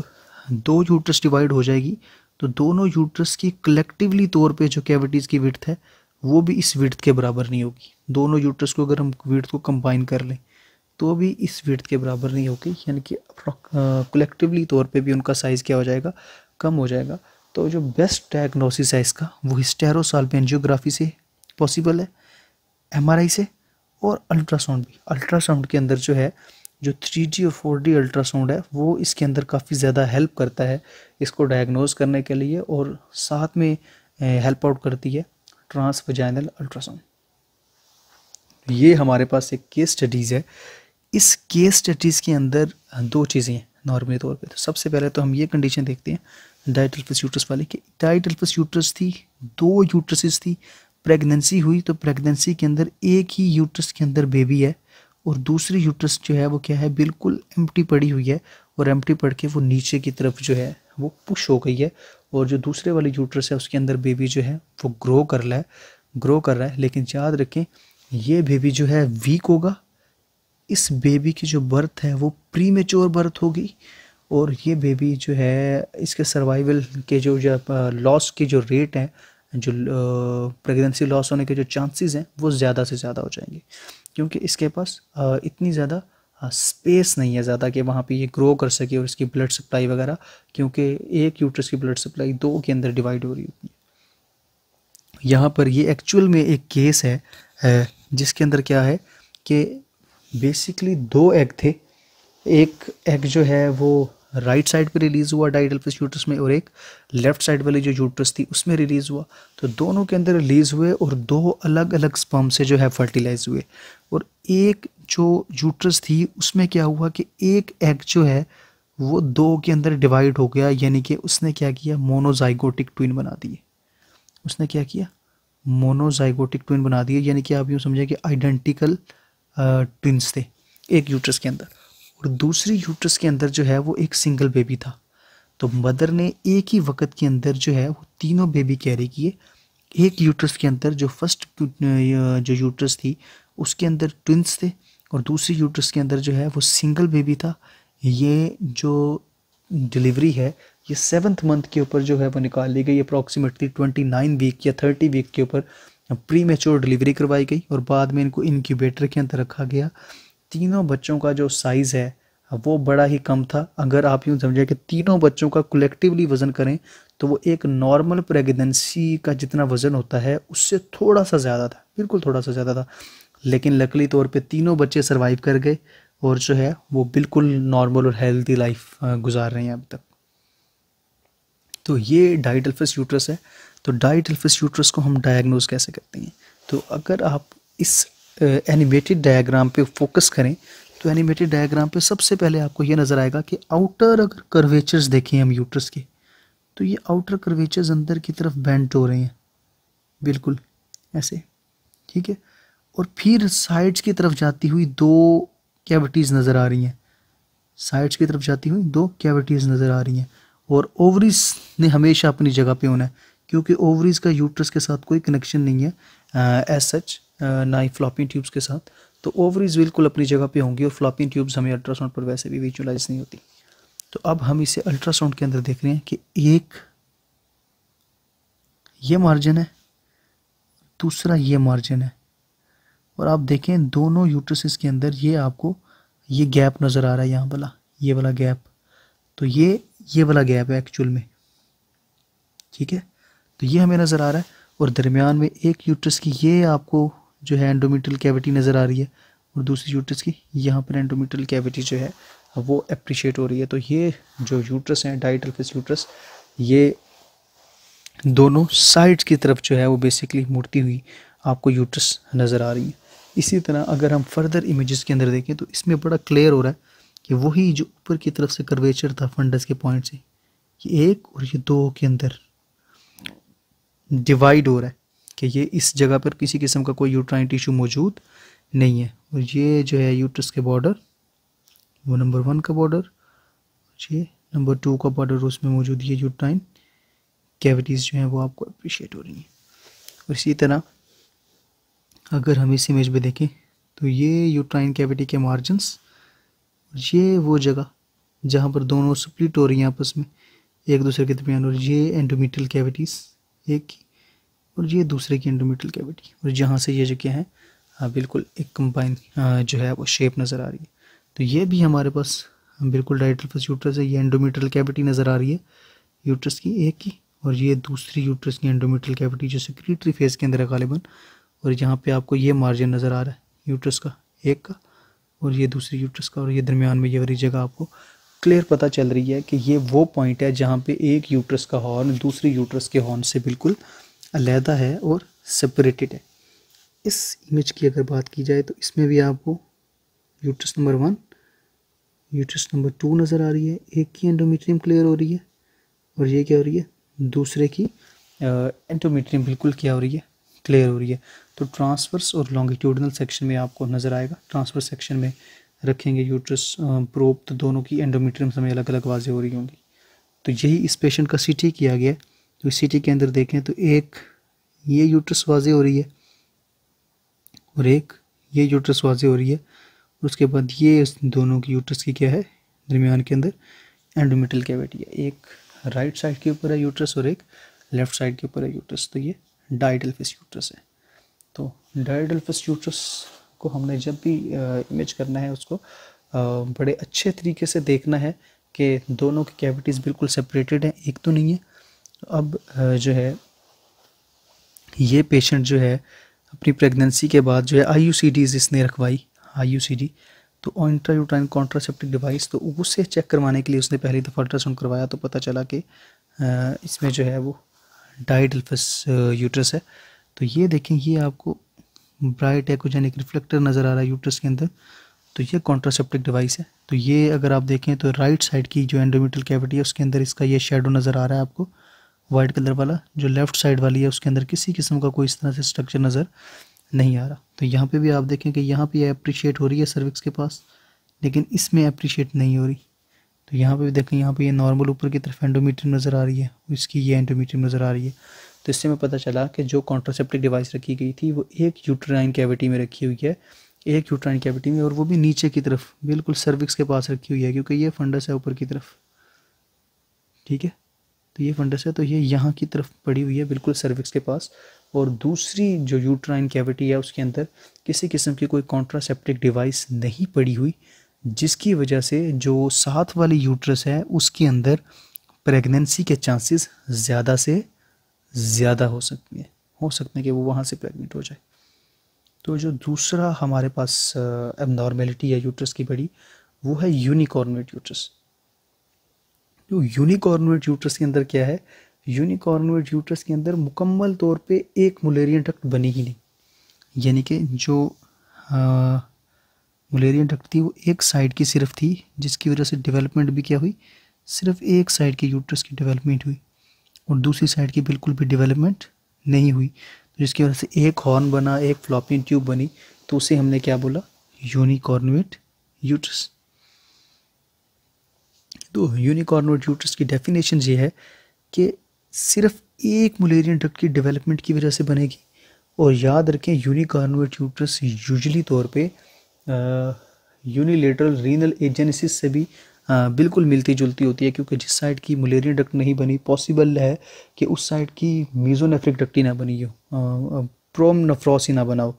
A: दो यूट्रस डिवाइड हो जाएगी तो दोनों यूट्रस की कलेक्टिवली तौर पे जो कैविटीज़ की विर्थ है वो भी इस विड्थ के बराबर नहीं होगी दोनों यूट्रस को अगर हम विड्थ को कंबाइन कर लें तो भी इस वर्थ के बराबर नहीं होगी यानी कि कलेक्टिवली तौर पे भी उनका साइज़ क्या हो जाएगा कम हो जाएगा तो जो बेस्ट डायग्नोसिस है इसका वो एनजियोग्राफी से पॉसिबल है एमआरआई से और अल्ट्रासाउंड भी अल्ट्रासाउंड के अंदर जो है जो थ्री जी और फोर डी अल्ट्रासाउंड है वो इसके अंदर काफ़ी ज़्यादा हेल्प करता है इसको डायग्नोज करने के लिए और साथ में हेल्प आउट करती है ट्रांसवजाइनल अल्ट्रासाउंड ये हमारे पास एक केस स्टडीज़ है इस केस स्टडीज़ के अंदर दो चीज़ें हैं नॉर्मली तौर पे तो सबसे पहले तो हम ये कंडीशन देखते हैं डाइटल्फस यूट्रस वाली कि डाइटल्फस यूट्रस थी दो यूट्रसेस थी प्रेगनेंसी हुई तो प्रेगनेंसी के अंदर एक ही यूट्रस के अंदर बेबी है और दूसरी यूट्रस जो है वो क्या है बिल्कुल एम्प्टी पड़ी हुई है और एम्प्टी पड़ के वो नीचे की तरफ जो है वो पुश हो गई है और जो दूसरे वाली यूट्रस है उसके अंदर बेबी जो है वो ग्रो कर रहा है ग्रो कर रहा है लेकिन याद रखें ये बेबी जो है वीक होगा इस बेबी की जो बर्थ है वो प्री मेच्योर बर्थ होगी और ये बेबी जो है इसके सर्वाइवल के जो लॉस की जो रेट है जो प्रेगनेंसी लॉस होने के जो चांसेस हैं वो ज़्यादा से ज़्यादा हो जाएंगे क्योंकि इसके पास इतनी ज़्यादा स्पेस नहीं है ज़्यादा कि वहाँ पे ये ग्रो कर सके और इसकी ब्लड सप्लाई वगैरह क्योंकि एक यूट्रस की ब्लड सप्लाई दो के अंदर डिवाइड हो रही होती है यहाँ पर ये एक्चुअल में एक केस है जिसके अंदर क्या है कि बेसिकली दो एग थे एक एग जो है वो राइट साइड पे रिलीज़ हुआ फिस यूट्रस में और एक लेफ्ट साइड वाली जो यूट्रस थी उसमें रिलीज़ हुआ तो दोनों के अंदर रिलीज़ हुए और दो अलग अलग स्पम से जो है फर्टिलाइज हुए और एक जो यूट्रस थी उसमें क्या हुआ कि एक एग जो है वो दो के अंदर डिवाइड हो गया यानी कि उसने क्या किया मोनोजाइगोटिक ट्विन बना दिए उसने क्या किया मोनोजाइगोटिक ट्विन बना दिए यानी कि आप यूँ समझें कि आइडेंटिकल ट्विंस थे एक यूट्रस के अंदर और दूसरी यूट्रस के अंदर जो है वो एक सिंगल बेबी था तो मदर ने एक ही वक्त के अंदर जो है वो तीनों बेबी कैरी किए एक यूट्रस के अंदर जो फर्स्ट जो यूट्रस थी उसके अंदर ट्विंस थे और दूसरी यूट्रस के अंदर जो है वो सिंगल बेबी था ये जो डिलीवरी है ये सेवन्थ मंथ के ऊपर जो है वो निकाल ली गई अप्रॉक्सीमेटली ट्वेंटी नाइन वीक या थर्टी वीक के ऊपर प्री मेच्योर डिलीवरी करवाई गई और बाद में इनको इनक्यूबेटर के अंदर रखा गया तीनों बच्चों का जो साइज़ है वो बड़ा ही कम था अगर आप यूँ समझें कि तीनों बच्चों का कलेक्टिवली वज़न करें तो वो एक नॉर्मल प्रेगनेंसी का जितना वज़न होता है उससे थोड़ा सा ज़्यादा था बिल्कुल थोड़ा सा ज़्यादा था लेकिन लकली तौर पे तीनों बच्चे सर्वाइव कर गए और जो है वो बिल्कुल नॉर्मल और हेल्दी लाइफ गुजार रहे हैं अब तक तो ये डाइटल्फस यूट्रस है तो डाइटल्फस यूट्रस को हम डायग्नोज कैसे करते हैं तो अगर आप इस एनिमेटेड डायग्राम पे फोकस करें तो एनिमेटेड डायग्राम पे सबसे पहले आपको ये नज़र आएगा कि आउटर अगर कर्वेचर्स देखें हम यूट्रस के तो ये आउटर कर्वेचर्स अंदर की तरफ बेंट हो रहे हैं बिल्कुल ऐसे ठीक है और फिर साइड्स की तरफ जाती हुई दो कैविटीज़ नज़र आ रही हैं साइड्स की तरफ जाती हुई दो कैविटीज़ नज़र आ रही हैं और ओवरीज ने हमेशा अपनी जगह पे होना है क्योंकि ओवरीज का यूट्रस के साथ कोई कनेक्शन नहीं है एज uh, सच uh, ना ही फ्लॉपिंग ट्यूब्स के साथ तो ओवरीज बिल्कुल अपनी जगह पे होंगी और फ्लॉपिंग ट्यूब्स हमें अल्ट्रासाउंड पर वैसे भी विजुलाइज नहीं होती तो अब हम इसे अल्ट्रासाउंड के अंदर देख रहे हैं कि एक ये मार्जिन है दूसरा ये मार्जिन है और आप देखें दोनों यूट्रसिस के अंदर ये आपको ये गैप नज़र आ रहा है यहाँ वाला ये वाला गैप तो ये ये वाला गैप है एक्चुअल में ठीक है तो ये हमें नज़र आ रहा है और दरमियान में एक यूट्रस की ये आपको जो है एंडोमीटल कैविटी नज़र आ रही है और दूसरी यूट्रस की यहाँ पर एंडोमीटल कैविटी जो है वो अप्रिशिएट हो रही है तो ये जो यूट्रस हैं डाइटल्फिस यूट्रस ये दोनों साइड्स की तरफ जो है वो बेसिकली मुड़ती हुई आपको यूट्रस नज़र आ रही है इसी तरह अगर हम फर्दर इमेजेस के अंदर देखें तो इसमें बड़ा क्लियर हो रहा है कि वही जो ऊपर की तरफ से कर्वेचर था फंडस के पॉइंट से ये एक और ये दो के अंदर डिवाइड हो रहा है कि ये इस जगह पर किसी किस्म का कोई यूट्राइन टिश्यू मौजूद नहीं है और ये जो है यूट्रस के बॉर्डर वो नंबर वन का बॉर्डर ये नंबर टू का बॉर्डर उसमें मौजूद ये यूट्राइन कैविटीज़ जो हैं वो आपको अप्रिशिएट हो रही हैं और इसी तरह अगर हम इस इमेज में देखें तो ये यूट्राइन कैविटी के मार्जिनस ये वो जगह जहाँ पर दोनों स्प्लिट हो रही हैं आपस में एक दूसरे के दरमियान और ये एंडोमीटल कैविटीज़ एक की और ये दूसरे की इंडोमेटल कैविटी और जहाँ से ये जो क्या है हाँ, बिल्कुल एक कंबाइन हाँ, जो है वो शेप नज़र आ रही है तो ये भी हमारे पास हाँ, बिल्कुल फस यूट्रस है ये एंडोमेटल कैविटी नज़र आ रही है यूट्रस की एक की और ये दूसरी यूट्रस की एंडोमेटल कैविटी जो सिक्रीटरी फेस के अंदर है गालिबन और यहाँ पर आपको ये मार्जिन नज़र आ रहा है यूट्रस का एक का और ये दूसरी यूट्रस का और ये दरमियान में ये वाली जगह आपको क्लियर पता चल रही है कि ये वो पॉइंट है जहाँ पे एक यूट्रस का हॉर्न दूसरे यूट्रस के हॉर्न से बिल्कुल अलहदा है और सेपरेटेड है इस इमेज की अगर बात की जाए तो इसमें भी आपको uterus number one uterus number two नज़र आ रही है एक की एंडोमीट्रियम क्लियर हो रही है और ये क्या हो रही है दूसरे की एंटोमीट्रियम बिल्कुल क्या हो रही है क्लियर हो रही है तो ट्रांसफर्स और लॉन्गिट्यूडनल सेक्शन में आपको नज़र आएगा ट्रांसफर सेक्शन में रखेंगे यूट्रस प्रोप तो दोनों की एंडोमीट्रियम हमें अलग अलग वाजें हो रही होंगी तो यही इस पेशेंट का सी किया गया तो सी के अंदर देखें तो एक ये यूट्रस वाजे हो रही है और एक ये यूट्रस वाजे हो रही है और उसके बाद ये दोनों की यूट्रस की क्या है दरमियान के अंदर एंडोमेटल कैविटी है एक राइट साइड के ऊपर है यूट्रस और एक लेफ्ट साइड के ऊपर है यूट्रस तो ये डाइडल्फिस यूट्रस है तो डाइडल्फिस यूट्रस को हमने जब भी इमेज करना है उसको बड़े अच्छे तरीके से देखना है कि दोनों की कैविटीज़ बिल्कुल सेपरेटेड हैं एक तो नहीं है अब जो है ये पेशेंट जो है अपनी प्रेगनेंसी के बाद जो है आई यू सी डीज इसने रखवाई आई यू सी डी तो इंट्रायूटाइन कॉन्ट्रासेप्टिव डिवाइस तो उसे चेक करवाने के लिए उसने पहली दफ़ा अल्ट्रासाउंड करवाया तो पता चला कि इसमें जो है वो डाइडल्फस यूट्रस है तो ये देखें ये आपको ब्राइट है कुछ कि रिफ्लेक्टर नज़र आ रहा है यूट्रस के अंदर तो ये कॉन्ट्रासेप्टिक डिवाइस है तो ये अगर आप देखें तो राइट साइड की जो एंडोमेटल कैविटी है उसके अंदर इसका ये शेडो नज़र आ रहा है आपको वाइट कलर वाला जो लेफ्ट साइड वाली है उसके अंदर किसी किस्म का कोई इस तरह से स्ट्रक्चर नज़र नहीं आ रहा तो यहाँ पे भी आप देखें कि यहाँ पे अप्रिशिएट हो रही है सर्विक्स के पास लेकिन इसमें अप्रिशिएट नहीं हो रही तो यहाँ पे भी देखें यहाँ पे ये यह नॉर्मल ऊपर की तरफ एंडोमीटर नज़र आ रही है इसकी ये एंडोमीटर नज़र आ रही है तो इससे हमें पता चला कि जो कॉन्ट्रोसेप्टिक डिवाइस रखी गई थी वो एक यूट्राइन कैविटी में रखी हुई है एक यूट्राइन कैविटी में और वो भी नीचे की तरफ बिल्कुल सर्विक्स के पास रखी हुई है क्योंकि ये फंडस है ऊपर की तरफ ठीक है तो ये फंडस है तो ये यहाँ की तरफ पड़ी हुई है बिल्कुल सर्विक्स के पास और दूसरी जो यूट्राइन कैविटी है उसके अंदर किसी किस्म की कोई कॉन्ट्रासेप्टिक डिवाइस नहीं पड़ी हुई जिसकी वजह से जो साथ वाली यूट्रस है उसके अंदर प्रेगनेंसी के चांसेस ज़्यादा से ज़्यादा हो सकती है हो सकता है कि वो वहाँ से प्रेग्नेंट हो जाए तो जो दूसरा हमारे पास एबनॉर्मेलिटी है यूट्रस की बड़ी वो है यूनिकॉर्नवेट यूट्रस जो यूनिकॉर्नवेट यूट्रस के अंदर क्या है यूनिकॉर्नवेट यूट्रस के अंदर मुकम्मल तौर पे एक मलेरियन डक्ट बनी ही नहीं यानी कि जो मलेरियन uh, डक्ट थी वो एक साइड की सिर्फ थी जिसकी वजह से डेवलपमेंट भी क्या हुई सिर्फ एक साइड की यूट्रस की डेवलपमेंट हुई और दूसरी साइड की बिल्कुल भी डेवलपमेंट नहीं हुई तो जिसकी वजह से एक हॉर्न बना एक फ्लॉपिंग ट्यूब बनी तो उसे हमने क्या बोला यूनिकॉर्नुएट यूट्रस तो यूनिकॉर्नुएट यूट्रस की डेफिनेशन ये है कि सिर्फ एक मलेरियन ड्रग की डेवलपमेंट की वजह से बनेगी और याद रखें यूनिकॉर्नुएट यूट्रस यूजली तौर पर यूनिलेटरल रीनल एजेंसिस से भी बिल्कुल मिलती जुलती होती है क्योंकि जिस साइड की मलेरिया डक्ट नहीं बनी पॉसिबल है कि उस साइड की मीजोनेफ्रिक डक्टी ना बनी हो प्रोम नफ्रॉस ही ना बनाओ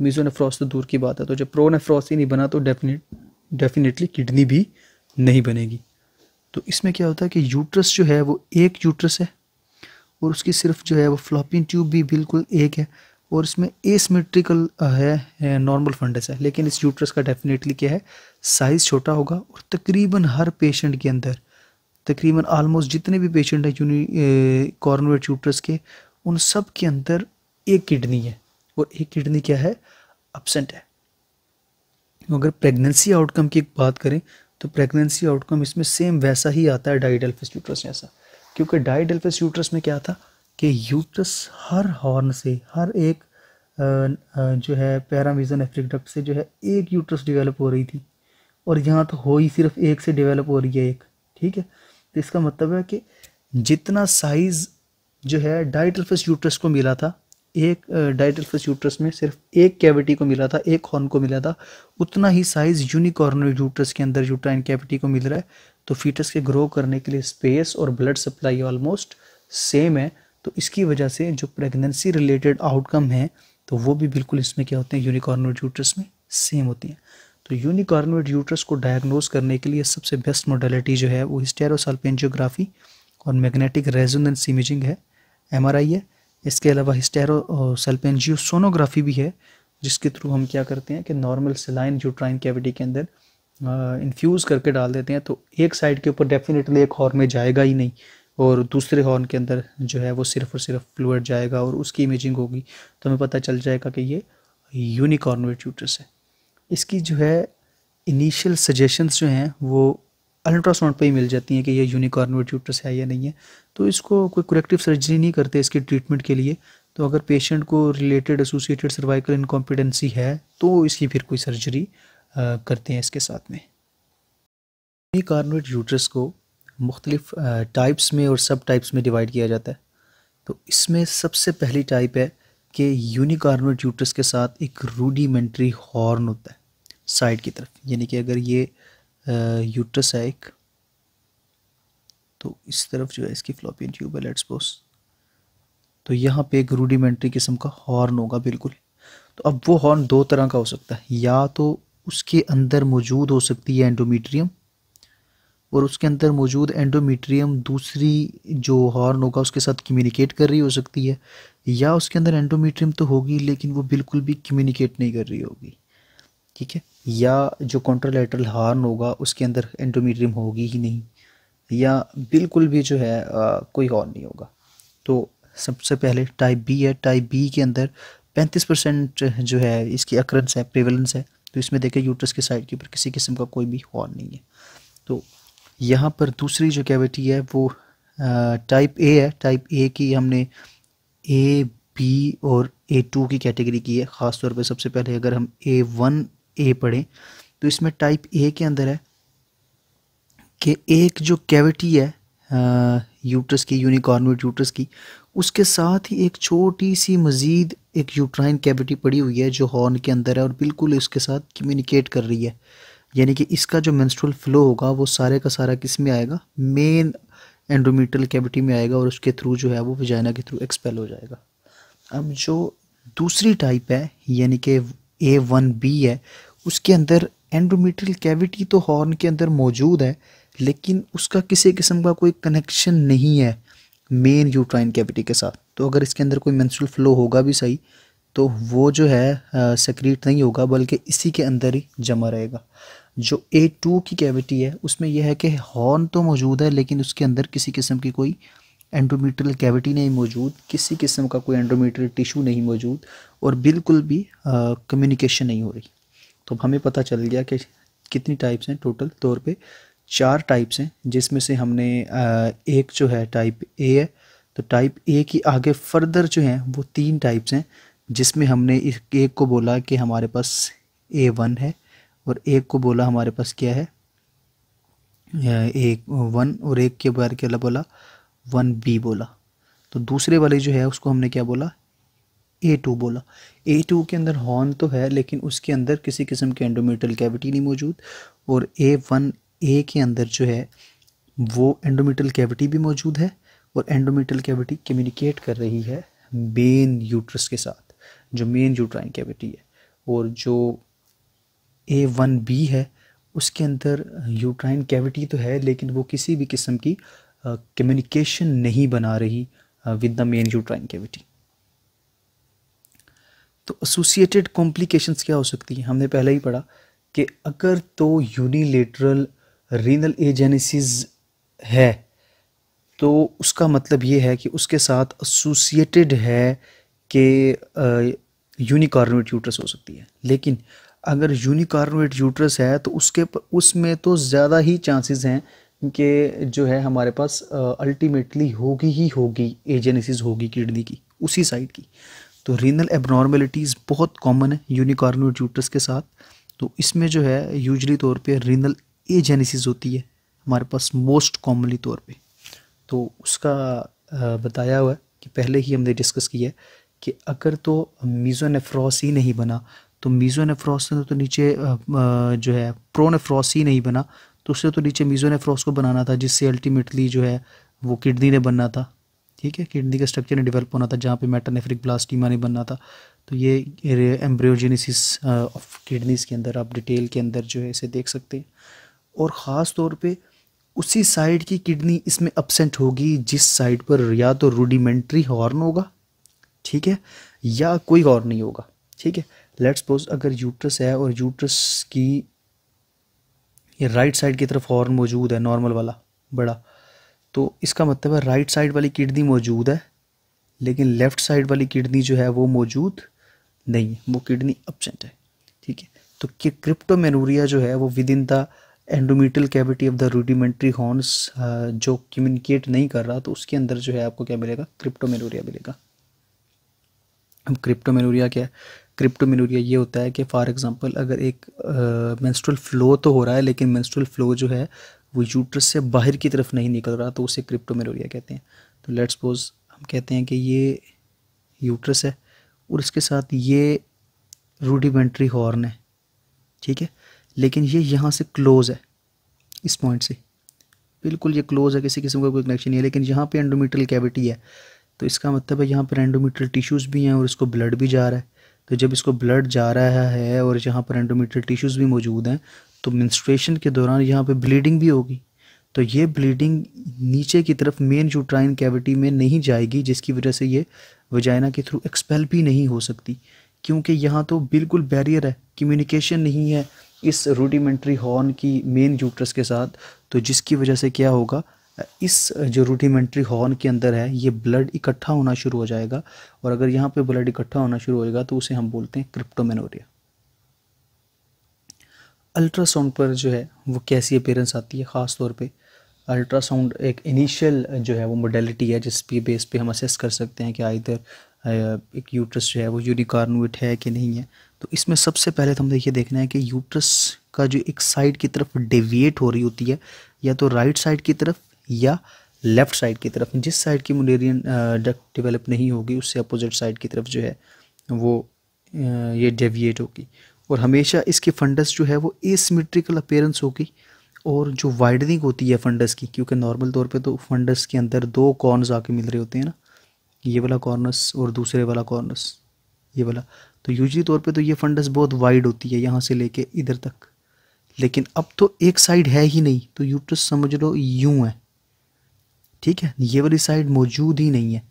A: मीजोनेफ्रॉस तो दूर की बात है तो जब प्रोनेफ्रॉस ही नहीं बना तो डेफिनेट डेफिनेटली किडनी भी नहीं बनेगी तो इसमें क्या होता है कि यूट्रस जो है वो एक यूट्रस है और उसकी सिर्फ जो है वो फ्लॉपिंग ट्यूब भी बिल्कुल एक है और इसमें एसमेट्रिकल है नॉर्मल फंडस है लेकिन इस यूट्रस का डेफिनेटली क्या है साइज़ छोटा होगा और तकरीबन हर पेशेंट के अंदर तकरीबन आलमोस्ट जितने भी पेशेंट हैं यूनि कॉर्नवेट यूट्रस के उन सब के अंदर एक किडनी है और एक किडनी क्या है अपसेंट है अगर प्रेगनेंसी आउटकम की बात करें तो प्रेगनेंसी आउटकम इसमें सेम वैसा ही आता है डाइडेल्फस यूट्रस जैसा क्योंकि डाइडेल्फस यूट्रस में क्या था कि यूट्रस हर हॉर्न से हर एक जो है पैरामीजन एफ्रिकडक्ट से जो है एक यूट्रस डेवलप हो रही थी और यहाँ तो हो ही सिर्फ एक से डेवलप हो रही है एक ठीक है तो इसका मतलब है कि जितना साइज़ जो है डाइटल्फस यूट्रस को मिला था एक डाइटल्फस यूट्रस में सिर्फ एक कैविटी को मिला था एक हॉर्न को मिला था उतना ही साइज़ यूनिकॉर्नल यूट्रस के अंदर यूट्राइन कैविटी को मिल रहा है तो फीटस के ग्रो करने के लिए स्पेस और ब्लड सप्लाई ऑलमोस्ट सेम है तो इसकी वजह से जो प्रेगनेंसी रिलेटेड आउटकम है तो वो भी बिल्कुल इसमें क्या होते हैं यूनिकॉर्नोड यूट्रस में सेम होती हैं तो यूनिकॉर्नोड यूट्रस को डायग्नोज करने के लिए सबसे बेस्ट मोडलिटी जो है वो हिस्टेरोसल्पेंजियोग्राफी और मैग्नेटिक रेजोनेंस इमेजिंग है एम है इसके अलावा हिस्टेरोसल्पेंजियो सोनोग्राफी भी है जिसके थ्रू हम क्या करते हैं कि नॉर्मल सिलाइन यूट्राइन कैविटी के अंदर इन्फ्यूज़ करके डाल देते हैं तो एक साइड के ऊपर डेफिनेटली एक हॉर में जाएगा ही नहीं और दूसरे हॉर्न के अंदर जो है वो सिर्फ और सिर्फ फ्लूड जाएगा और उसकी इमेजिंग होगी तो हमें पता चल जाएगा कि ये यूनिकॉर्न ट्यूटस है इसकी जो है इनिशियल सजेशंस जो हैं वो अल्ट्रासाउंड पे ही मिल जाती हैं कि ये यूनिकॉर्न ट्यूटस है या नहीं है तो इसको कोई करेक्टिव सर्जरी नहीं करते इसके ट्रीटमेंट के लिए तो अगर पेशेंट को रिलेटेड एसोसिएटेड सर्वाइकल इनकॉम्पिटेंसी है तो इसकी फिर कोई सर्जरी करते हैं इसके साथ में यूनिकॉर्नवेट यूट्रस को मुख्तलिफ टाइप्स में और सब टाइप्स में डिवाइड किया जाता है तो इसमें सबसे पहली टाइप है कि यूनिकार्मेट यूट्रस के साथ एक रूडीमेंट्री हॉर्न होता है साइड की तरफ यानी कि अगर ये यूट्रस है एक तो इस तरफ जो है इसकी फ्लॉपियन ट्यूब है लेट्स सपोज तो यहाँ पे एक रूडीमेंट्री किस्म का हॉर्न होगा बिल्कुल तो अब वो हॉर्न दो तरह का हो सकता है या तो उसके अंदर मौजूद हो सकती है एंडोमीट्रियम और उसके अंदर मौजूद एंडोमीट्रियम दूसरी जो हॉर्न होगा उसके साथ कम्युनिकेट कर रही हो सकती है या उसके अंदर एंडोमीट्रियम तो होगी लेकिन वो बिल्कुल भी कम्युनिकेट नहीं कर रही होगी ठीक है या जो कॉन्ट्रोलेटरल हॉर्न होगा उसके अंदर एंडोमीट्रियम होगी ही नहीं या बिल्कुल भी जो है आ, कोई हॉर्न नहीं होगा तो सबसे पहले टाइप बी है टाइप बी के अंदर पैंतीस परसेंट जो है इसकी अक्रंस है प्रेवलेंस है तो इसमें देखें यूट्रस के साइड के ऊपर किसी किस्म का कोई भी हॉर्न नहीं है तो यहाँ पर दूसरी जो कैविटी है वो टाइप ए है टाइप ए की हमने ए बी और ए टू की कैटेगरी की है ख़ास तौर पर सबसे पहले अगर हम ए वन ए पढ़ें तो इसमें टाइप ए के अंदर है कि एक जो कैविटी है यूट्रस की यूनिकॉर्नवेट यूट्रस की उसके साथ ही एक छोटी सी मज़ीद एक यूट्राइन कैविटी पड़ी हुई है जो हॉर्न के अंदर है और बिल्कुल उसके साथ कम्युनिकेट कर रही है यानी कि इसका जो मेंस्ट्रुअल फ्लो होगा वो सारे का सारा किस में आएगा मेन एंडोमीटल कैविटी में आएगा और उसके थ्रू जो है वो विजाइना के थ्रू एक्सपेल हो जाएगा अब जो दूसरी टाइप है यानी कि ए वन बी है उसके अंदर एंडोमीटल कैविटी तो हॉर्न के अंदर मौजूद है लेकिन उसका किसी किस्म का कोई कनेक्शन नहीं है मेन यूट्राइन कैविटी के साथ तो अगर इसके अंदर कोई मेंस्ट्रुअल फ्लो होगा भी सही तो वो जो है सेक्रीट नहीं होगा बल्कि इसी के अंदर ही जमा रहेगा जो ए टू की कैविटी है उसमें यह है कि हॉर्न तो मौजूद है लेकिन उसके अंदर किसी किस्म की कोई एंडोमीट्रियल कैविटी नहीं मौजूद किसी किस्म का कोई एंडोमीट्रियल टिशू नहीं मौजूद और बिल्कुल भी कम्युनिकेशन नहीं हो रही तो अब हमें पता चल गया कि कितनी टाइप्स हैं टोटल तौर पे चार टाइप्स हैं जिसमें से हमने आ, एक जो है टाइप ए है तो टाइप ए की आगे फर्दर जो हैं वो तीन टाइप्स हैं जिसमें हमने इस एक को बोला कि हमारे पास ए वन है और एक को बोला हमारे पास क्या है एक वन और एक के बारे क्या बोला वन बी बोला तो दूसरे वाले जो है उसको हमने क्या बोला ए टू बोला ए टू के अंदर हॉर्न तो है लेकिन उसके अंदर किसी किस्म के एंडोमेटल कैविटी नहीं मौजूद और ए वन ए के अंदर जो है वो एंडोमेटल कैविटी भी मौजूद है और एंडोमेटल कैविटी कम्युनिकेट कर रही है मेन यूट्रस के साथ जो मेन यूट्राइन कैविटी है और जो ए वन बी है उसके अंदर यूट्राइन कैविटी तो है लेकिन वो किसी भी किस्म की कम्युनिकेशन नहीं बना रही with the main uterine cavity तो एसोसिएटेड कॉम्प्लिकेशंस क्या हो सकती हैं हमने पहले ही पढ़ा कि अगर तो यूनिलेटरल रीनल एजेनेसिस है तो उसका मतलब ये है कि उसके साथ एसोसिएटेड है कि यूनिकॉर्नेट यूट्रस हो सकती है लेकिन अगर यूनिकार्नोइड यूट्रस है तो उसके उसमें तो ज़्यादा ही चांसेस हैं कि जो है हमारे पास अल्टीमेटली होगी ही होगी एजेनेसिस होगी किडनी की उसी साइड की तो रीनल एबनॉर्मेलिटीज़ बहुत कॉमन है यूनिकार्नोइड यूट्रस के साथ तो इसमें जो है यूजली तौर पर रीनल एजेनेसिस होती है हमारे पास मोस्ट कॉमनली तौर पर तो उसका बताया हुआ है कि पहले ही हमने डिस्कस किया है कि अगर तो मीज़ोनेफ्रॉस ही नहीं बना तो मीज़ो नेफ्रॉस ने तो नीचे जो है नेफ्रॉस ही नहीं बना तो उससे तो नीचे मीज़ो नेफ्रॉस को बनाना था जिससे अल्टीमेटली जो है वो किडनी ने बनना था ठीक है किडनी का स्ट्रक्चर ने डेवलप होना था जहाँ पे मेटानेफ्रिक ब्लास्टीमा ने बनना था तो ये एम्ब्रियोजेनेसिस ऑफ किडनीज़ के अंदर आप डिटेल के अंदर जो है इसे देख सकते हैं और ख़ास तौर पर उसी साइड की किडनी इसमें अपसेंट होगी जिस साइड पर या तो रूडिमेंट्री हॉर्न होगा ठीक है या कोई हॉर्न नहीं होगा ठीक है लेट सपोज अगर यूट्रस है और यूट्रस की ये राइट साइड की तरफ हॉर्न मौजूद है नॉर्मल वाला बड़ा तो इसका मतलब है राइट साइड वाली किडनी मौजूद है लेकिन लेफ़्ट साइड वाली किडनी जो है वो मौजूद नहीं है वो किडनी अपसेंट है ठीक है तो कि क्रिप्टोमेनूरिया जो है वो within the endometrial cavity of the rudimentary horns जो कम्युनिकेट नहीं कर रहा तो उसके अंदर जो है आपको क्या मिलेगा क्रिप्टोमेनूरिया मिलेगा अब क्रिप्टोमेनूरिया क्या है मिनोरिया ये होता है कि फॉर एग्जांपल अगर एक मेंस्ट्रुअल फ्लो तो हो रहा है लेकिन मेंस्ट्रुअल फ्लो जो है वो यूट्रस से बाहर की तरफ नहीं निकल रहा तो उसे मिनोरिया कहते हैं तो लेट्स सपोज हम कहते हैं कि ये यूट्रस है और इसके साथ ये रूडिमेंट्री हॉर्न है ठीक है लेकिन ये यहाँ से क्लोज़ है इस पॉइंट से बिल्कुल ये क्लोज़ है किसी किस्म का कोई कनेक्शन नहीं है लेकिन यहाँ पे एंडोमीट्रल कैविटी है तो इसका मतलब है यहाँ पर एंडोमीट्रल टिश्यूज़ भी हैं और इसको ब्लड भी जा रहा है कि जब इसको ब्लड जा रहा है और यहाँ पर एंडोमेट्रियल टिश्यूज़ भी मौजूद हैं तो मिनस्ट्रेशन के दौरान यहाँ पर ब्लीडिंग भी होगी तो ये ब्लीडिंग नीचे की तरफ मेन यूट्राइन कैविटी में नहीं जाएगी जिसकी वजह से ये वजाइना के थ्रू एक्सपेल भी नहीं हो सकती क्योंकि यहाँ तो बिल्कुल बैरियर है कम्युनिकेशन नहीं है इस रूडिमेंट्री हॉर्न की मेन यूट्रस के साथ तो जिसकी वजह से क्या होगा इस जो रूटीमेंट्री हॉर्न के अंदर है ये ब्लड इकट्ठा होना शुरू हो जाएगा और अगर यहाँ पे ब्लड इकट्ठा होना शुरू होएगा तो उसे हम बोलते हैं क्रिप्टोमेनोरिया अल्ट्रासाउंड पर जो है वो कैसी अपेयरेंस आती है ख़ास तौर पे अल्ट्रासाउंड एक इनिशियल जो है वो मोडेलिटी है जिस पे बेस पे हम असेस कर सकते हैं कि आइधर एक यूट्रस जो है वो यूनिकार्नोइट है कि नहीं है तो इसमें सबसे पहले तो हम ये देखना है कि यूट्रस का जो एक साइड की तरफ डेविएट हो रही होती है या तो राइट साइड की तरफ या लेफ़्ट साइड की तरफ जिस साइड की मुंडेरियन डक्ट डेवलप नहीं होगी उससे अपोजिट साइड की तरफ जो है वो ये डेविएट होगी और हमेशा इसकी फंडस जो है वो एसमेट्रिकल अपेयरेंस होगी और जो वाइडनिंग होती है फंडस की क्योंकि नॉर्मल तौर पे तो फंडस के अंदर दो कॉर्नस आके मिल रहे होते हैं ना ये वाला कॉर्नस और दूसरे वाला कॉर्नर्स ये वाला तो यूजली तौर पे तो ये फंडस बहुत वाइड होती है यहाँ से लेके इधर तक लेकिन अब तो एक साइड है ही नहीं तो यूट्रस समझ लो यूँ है ठीक है ये वाली साइड मौजूद ही नहीं है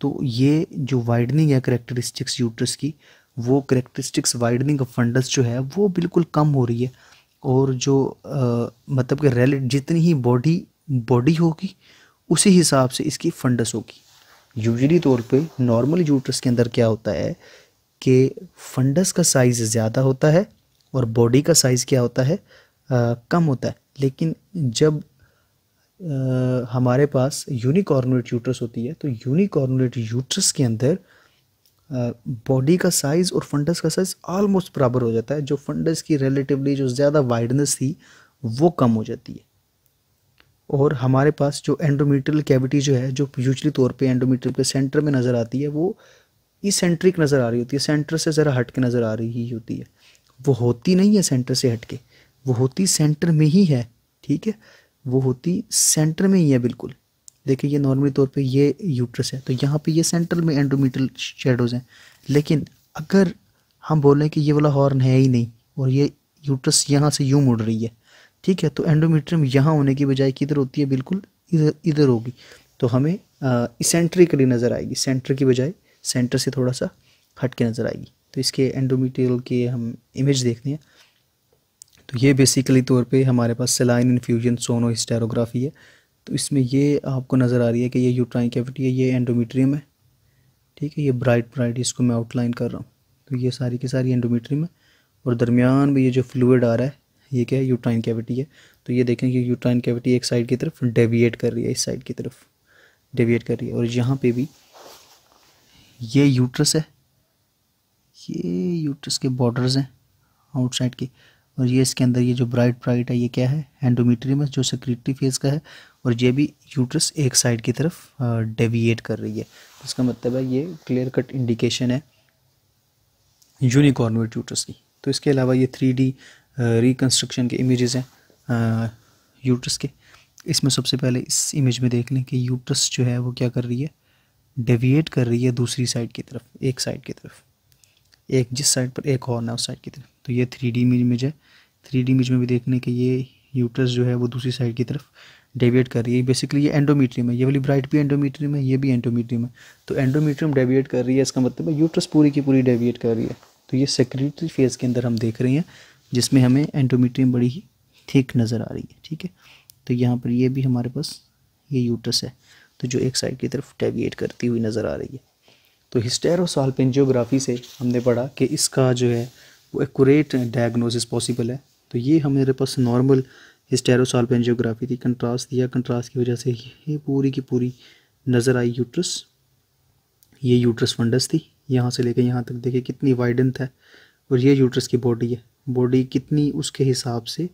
A: तो ये जो वाइडनिंग है करेक्टरिस्टिक्स यूट्रस की वो करेक्टरिस्टिक्स वाइडनिंग ऑफ फंडस जो है वो बिल्कुल कम हो रही है और जो आ, मतलब कि रेल जितनी ही बॉडी बॉडी होगी उसी हिसाब से इसकी फंडस होगी यूजली तौर पे नॉर्मल यूट्रस के अंदर क्या होता है कि फंडस का साइज़ ज़्यादा होता है और बॉडी का साइज़ क्या होता है आ, कम होता है लेकिन जब हमारे पास यूनिकॉर्नोलेट यूट्रस होती है तो यूनिकॉर्नोलेट यूट्रस के अंदर बॉडी का साइज़ और फंडस का साइज़ ऑलमोस्ट बराबर हो जाता है जो फंडस की रिलेटिवली जो ज़्यादा वाइडनेस थी वो कम हो जाती है और हमारे पास जो एंडोमीट्रियल कैविटी जो है जो यूजली तौर पे एंडोमीट्रियल के सेंटर में नज़र आती है वो इसेंट्रिक नज़र आ रही होती है सेंटर से ज़रा हट के नज़र आ रही होती है वो होती नहीं है सेंटर से हट के वो होती सेंटर में ही है ठीक है वो होती सेंटर में ही है बिल्कुल देखिए ये नॉर्मली तौर पे ये यूट्रस है तो यहाँ पे ये सेंटर में एंडोमीटल शेडोज़ हैं लेकिन अगर हम बोलें कि ये वाला हॉर्न है ही नहीं और ये यूट्रस यहाँ से यूँ मुड़ रही है ठीक है तो एंडोमीट्रियम यहाँ होने की बजाय किधर होती है बिल्कुल इधर इधर होगी तो हमें इसेंट्रिकली नज़र आएगी सेंटर की बजाय सेंटर से थोड़ा सा हट के नज़र आएगी तो इसके एंडोमीट्रियल के हम इमेज देखते हैं तो ये बेसिकली तौर पे हमारे पास सिलाइन इन्फ्यूजन सोनो हिस्टेरोग्राफी है तो इसमें ये आपको नज़र आ रही है कि ये यूट्राइन कैविटी है ये एंडोमीट्रियम है ठीक है ये ब्राइट ब्राइट इसको मैं आउटलाइन कर रहा हूँ तो ये सारी की सारी एंडोमीट्रियम है और दरमियान में ये जो फ्लूड आ रहा है ये क्या है यूट्राइन कैविटी है तो ये देखें कि यूट्राइन कैविटी एक साइड की तरफ डेविएट कर रही है इस साइड की तरफ डेविएट कर रही है और यहाँ पर भी ये यूट्रस है ये यूट्रस के बॉर्डर्स हैं आउटसाइड की और ये इसके अंदर ये जो ब्राइट ब्राइट है ये क्या है एंडोमीट्रियम जो सेक्रेटरी फेज का है और ये भी यूट्रस एक साइड की तरफ डेविएट कर रही है तो इसका मतलब है ये क्लियर कट इंडिकेशन है यूनिकॉर्नवेट यूट्रस की तो इसके अलावा ये थ्री डी रिकन्स्ट्रक्शन के इमेजेस हैं यूट्रस के इसमें सबसे पहले इस इमेज में देख लें कि यूट्रस जो है वो क्या कर रही है डेविएट कर रही है दूसरी साइड की तरफ एक साइड की तरफ एक जिस साइड पर एक हॉर्न है उस साइड की तरफ तो ये थ्री डी इमेज है थ्री इमेज में भी देखने के ये यूट्रस जो है वो दूसरी साइड की तरफ डेविएट कर रही है बेसिकली ये एंडोमीट्रियम है ये वाली ब्राइट भी एंडोमीट्रियम है ये भी एंडोमीट्रियम है तो एंडोमीट्रियम डेविएट कर रही है इसका मतलब है यूट्रस पूरी की पूरी डेविएट कर रही है तो ये सेक्रेटरी फेज़ के अंदर हम देख रहे हैं जिसमें हमें एंडोमीट्रियम बड़ी ही थिक नज़र आ रही है ठीक है तो यहाँ पर ये भी हमारे पास ये यूट्रस है तो जो एक साइड की तरफ डेविएट करती हुई नज़र आ रही है तो हिस्टेरोसाल पेंजियोग्राफी से हमने पढ़ा कि इसका जो है वो एकट डायग्नोसिस पॉसिबल है तो ये हमारे पास नॉर्मल हिस्टेरोसाल्प पेंजियोग्राफी थी कंट्रास्ट दिया कंट्रास्ट की वजह से ये पूरी की पूरी नज़र आई यूट्रस ये यूट्रस फंडस थी यहाँ से लेकर यहाँ तक देखिए कितनी वाइडेंथ है और ये यूट्रस की बॉडी है बॉडी कितनी उसके हिसाब से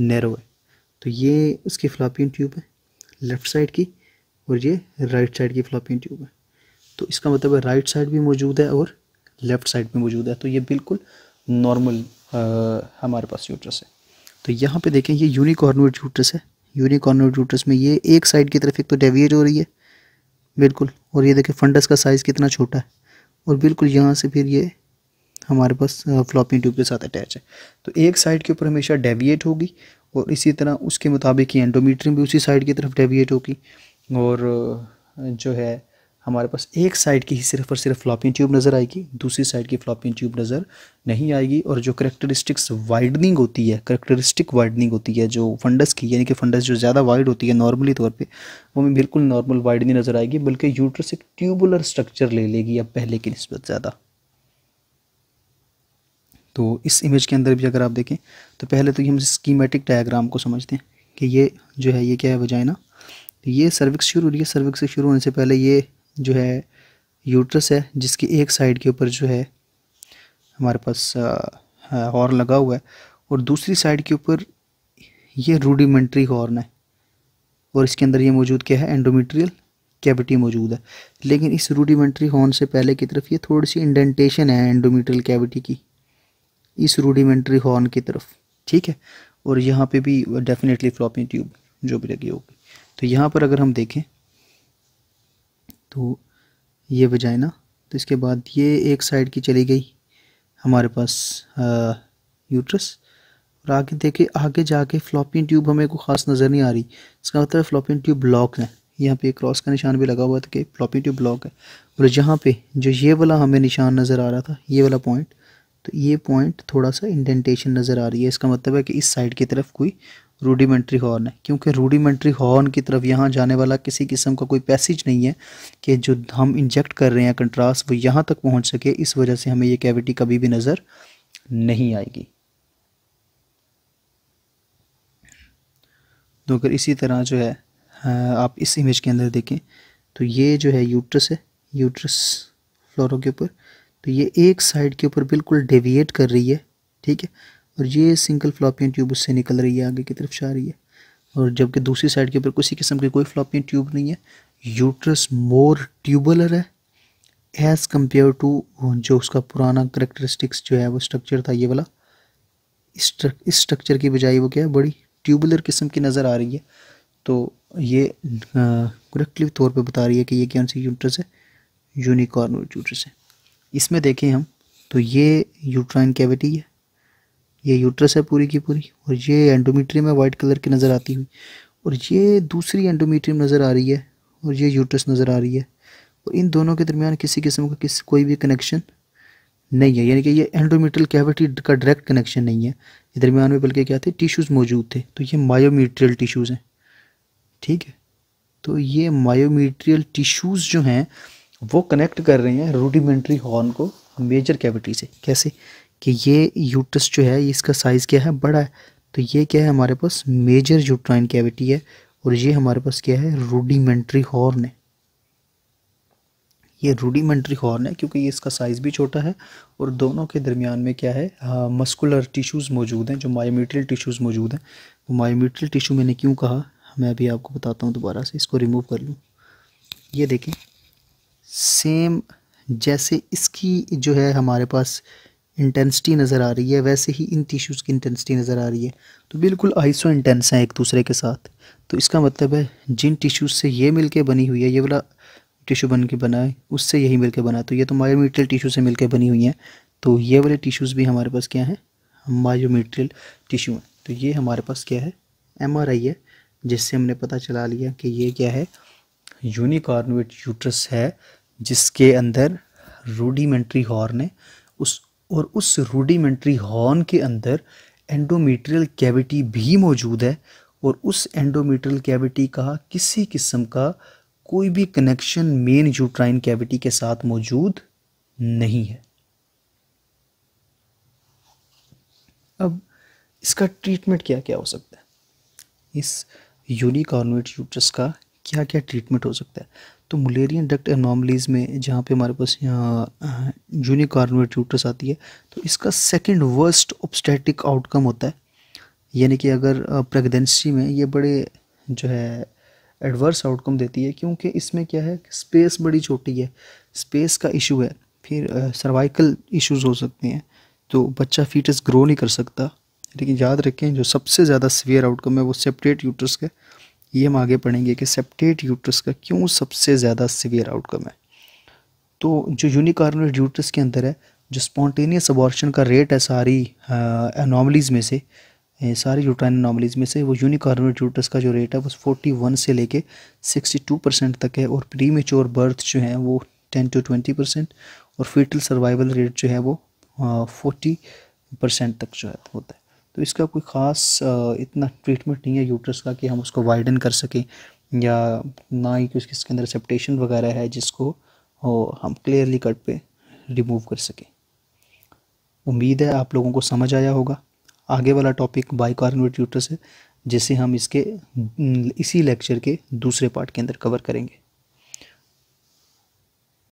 A: नैरो है तो ये उसकी फ्लापियन ट्यूब है लेफ़्ट साइड की और ये राइट साइड की फ्लापियन ट्यूब है तो इसका मतलब है राइट साइड भी मौजूद है और लेफ़्ट साइड भी मौजूद है तो ये बिल्कुल नॉर्मल हमारे पास यूट्रस है तो यहाँ पे देखें ये यूनिकॉर्नवर्ड यूट्रस है यूनिकॉर्नोर यूट्रस में ये एक साइड की तरफ एक तो डेविएट हो रही है बिल्कुल और ये देखें फंडस का साइज़ कितना छोटा है और बिल्कुल यहाँ से फिर ये हमारे पास फ्लॉपिंग ट्यूब के साथ अटैच है तो एक साइड के ऊपर हमेशा डेविएट होगी और इसी तरह उसके मुताबिक ही एंडोमीट्रियम भी उसी साइड की तरफ डेविएट होगी और जो है हमारे पास एक साइड की ही सिर्फ और सिर्फ फ्लॉपिंग ट्यूब नज़र आएगी दूसरी साइड की फ्लॉपिंग ट्यूब नज़र नहीं आएगी और जो करेक्टरिस्टिक्स वाइडनिंग होती है करेक्टरिस्टिक वाइडनिंग होती है जो फंडस की यानी कि फंडस जो ज़्यादा वाइड होती है नॉर्मली तौर पे वो हमें बिल्कुल नॉर्मल वाइडनिंग नज़र आएगी बल्कि यूट्रस एक ट्यूबुलर स्ट्रक्चर ले लेगी अब पहले की नस्बत ज़्यादा तो इस इमेज के अंदर भी अगर आप देखें तो पहले तो ये हम स्कीमेटिक डायाग्राम को समझते हैं कि ये जो है ये क्या है वजाइना तो ये सर्विक्स शुरू हो रही है सर्विक्स से शुरू होने से पहले ये जो है यूट्रस है जिसकी एक साइड के ऊपर जो है हमारे पास हॉर्न लगा हुआ है और दूसरी साइड के ऊपर ये रूडिमेंट्री हॉर्न है और इसके अंदर ये मौजूद क्या है एंडोमेट्रियल कैविटी मौजूद है लेकिन इस रूडिमेंट्री हॉर्न से पहले की तरफ ये थोड़ी सी इंडेंटेशन है एंडोमेट्रियल कैविटी की इस रूडिमेंट्री हॉर्न की तरफ ठीक है और यहाँ पे भी डेफिनेटली फ्लॉपिंग ट्यूब जो भी लगी होगी तो यहाँ पर अगर हम देखें तो ये बजाए ना तो इसके बाद ये एक साइड की चली गई हमारे पास यूट्रस और आगे देखे आगे जाके फ्लॉपिंग ट्यूब हमें को ख़ास नज़र नहीं आ रही इसका मतलब है फ्लॉपिंग ट्यूब ब्लॉक है यहाँ पे क्रॉस का निशान भी लगा हुआ था कि फ्लॉपिंग ट्यूब ब्लॉक है और जहाँ पे जो ये वाला हमें निशान नज़र आ रहा था ये वाला पॉइंट तो ये पॉइंट थोड़ा सा इंडेंटेशन नज़र आ रही है इसका मतलब है कि इस साइड की तरफ कोई रूडीमेंट्री हॉर्न है क्योंकि रूडीमेंट्री हॉर्न की तरफ यहाँ जाने वाला किसी किस्म का कोई पैसेज नहीं है कि जो हम इंजेक्ट कर रहे हैं कंट्रास्ट वो यहाँ तक पहुँच सके इस वजह से हमें ये कैविटी कभी भी नज़र नहीं आएगी तो अगर इसी तरह जो है हाँ, आप इस इमेज के अंदर देखें तो ये जो है यूट्रस है यूट्रस फ्लोरों के ऊपर तो ये एक साइड के ऊपर बिल्कुल डेविएट कर रही है ठीक है और ये सिंगल फ्लॉपियन ट्यूब उससे निकल रही है आगे की तरफ जा रही है और जबकि दूसरी साइड के ऊपर किसी किस्म की कोई फ्लॉपियन ट्यूब नहीं है यूट्रस मोर ट्यूबलर है एज़ कम्पेयर टू जो उसका पुराना करेक्टरिस्टिक्स जो है वो स्ट्रक्चर था ये वाला इस स्ट्रक्चर की बजाय वो क्या है बड़ी ट्यूबुलर किस्म की नज़र आ रही है तो ये करेक्टली तौर पे बता रही है कि ये कौन सी यूट्रस है यूनिकॉर्न यूट्रस है इसमें देखें हम तो ये यूट्राइन कैविटी है ये यूट्रस है पूरी की पूरी और ये एंडोमीट्रियम है वाइट कलर की नज़र आती हुई और ये दूसरी एंडोमीट्रियम नज़र आ रही है और ये यूट्रस नज़र आ रही है और इन दोनों के दरमियान किसी किस्म का किस कोई भी कनेक्शन नहीं है यानी कि ये एंडोमीट्रियल कैविटी का डायरेक्ट कनेक्शन नहीं है ये दरमियान में बल्कि क्या थे टिश्यूज़ मौजूद थे तो ये मायोमीट्रियल टिश्यूज़ हैं ठीक है तो ये मायोमीट्रियल टिश्यूज़ जो हैं वो कनेक्ट कर रहे हैं रूडिमेंट्री हॉर्न को मेजर कैविटी से कैसे कि ये यूट्रस जो है इसका साइज़ क्या है बड़ा है तो ये क्या है हमारे पास मेजर यूट्राइन कैविटी है और ये हमारे पास क्या है रूडीमेंट्री हॉर्न है ये रूडीमेंट्री हॉर्न है क्योंकि ये इसका साइज़ भी छोटा है और दोनों के दरमियान में क्या है मस्कुलर हाँ, टिश्यूज़ मौजूद हैं जो मायोमीट्रियल टिश्यूज़ मौजूद हैं वो मायोमीट्रियल टिश्यू मैंने क्यों कहा मैं अभी आपको बताता हूँ दोबारा से इसको रिमूव कर लूँ ये देखें सेम जैसे इसकी जो है हमारे पास इंटेंसिटी नज़र आ रही है वैसे ही इन टिश्यूज़ की इंटेंसिटी नज़र आ रही है तो बिल्कुल आइसो इंटेंस हैं एक दूसरे के साथ तो इसका मतलब है जिन टिश्यूज़ से ये मिलके बनी हुई है ये वाला टिश्यू बन के बना है उससे यही मिलके बना तो ये तो मायोमीट्रियल टिश्यू से मिल बनी हुई हैं तो ये वाले टिश्यूज़ भी हमारे पास क्या हैं मायोमीट्रियल टिश्यू हैं तो ये हमारे पास क्या है एम है जिससे हमने पता चला लिया कि ये क्या है यूनिकॉर्नवेट यूट्रस है जिसके अंदर रूडीमेंट्री हॉर्न है और उस रूडिमेंट्री हॉर्न के अंदर एंडोमेट्रियल कैविटी भी मौजूद है और उस एंडोमेट्रियल कैविटी का किसी किस्म का कोई भी कनेक्शन मेन यूट्राइन कैविटी के साथ मौजूद नहीं है अब इसका ट्रीटमेंट क्या क्या हो सकता है इस यूनिकॉर्नुएट यूट्रस का क्या क्या ट्रीटमेंट हो सकता है तो मलेरियन डक्ट एनॉमलीज़ में जहाँ पे हमारे पास यहाँ ट्यूटर्स आती है तो इसका सेकंड वर्स्ट ऑब्स्टेटिक आउटकम होता है यानी कि अगर प्रेगनेंसी में ये बड़े जो है एडवर्स आउटकम देती है क्योंकि इसमें क्या है स्पेस बड़ी छोटी है स्पेस का इशू है फिर सर्वाइकल इशूज़ हो सकते हैं तो बच्चा फीटस ग्रो नहीं कर सकता लेकिन याद रखें जो सबसे ज़्यादा सीवियर आउटकम है वो सेपरेट यूटर्स का ये हम आगे पढ़ेंगे कि सेप्टेट यूट्रस का क्यों सबसे ज़्यादा सिवियर आउटकम है तो जो यूनिकार्नेट यूट्रस के अंदर है जो स्पॉन्टेनियस अबॉर्शन का रेट है सारी अनोमलीज़ में से सारी यूट्राइन एनॉमलीज़ में से वो यूनिकार्नेट यूट्रस का जो रेट है वो फोर्टी वन से लेके सिक्सटी टू परसेंट तक है और प्री मेच्योर बर्थ जो है वो टेन टू ट्वेंटी परसेंट और फीटल सर्वाइवल रेट जो है वो फोर्टी परसेंट तक जो है होता है तो इसका कोई ख़ास इतना ट्रीटमेंट नहीं है यूट्रस का कि हम उसको वाइडन कर सकें या ना ही कुछ इसके अंदर सेप्टेशन वगैरह है जिसको हम क्लियरली कट पे रिमूव कर सकें उम्मीद है आप लोगों को समझ आया होगा आगे वाला टॉपिक बाइकार्बोनेट यूट्रस है जिसे हम इसके इसी लेक्चर के दूसरे पार्ट के अंदर कवर करेंगे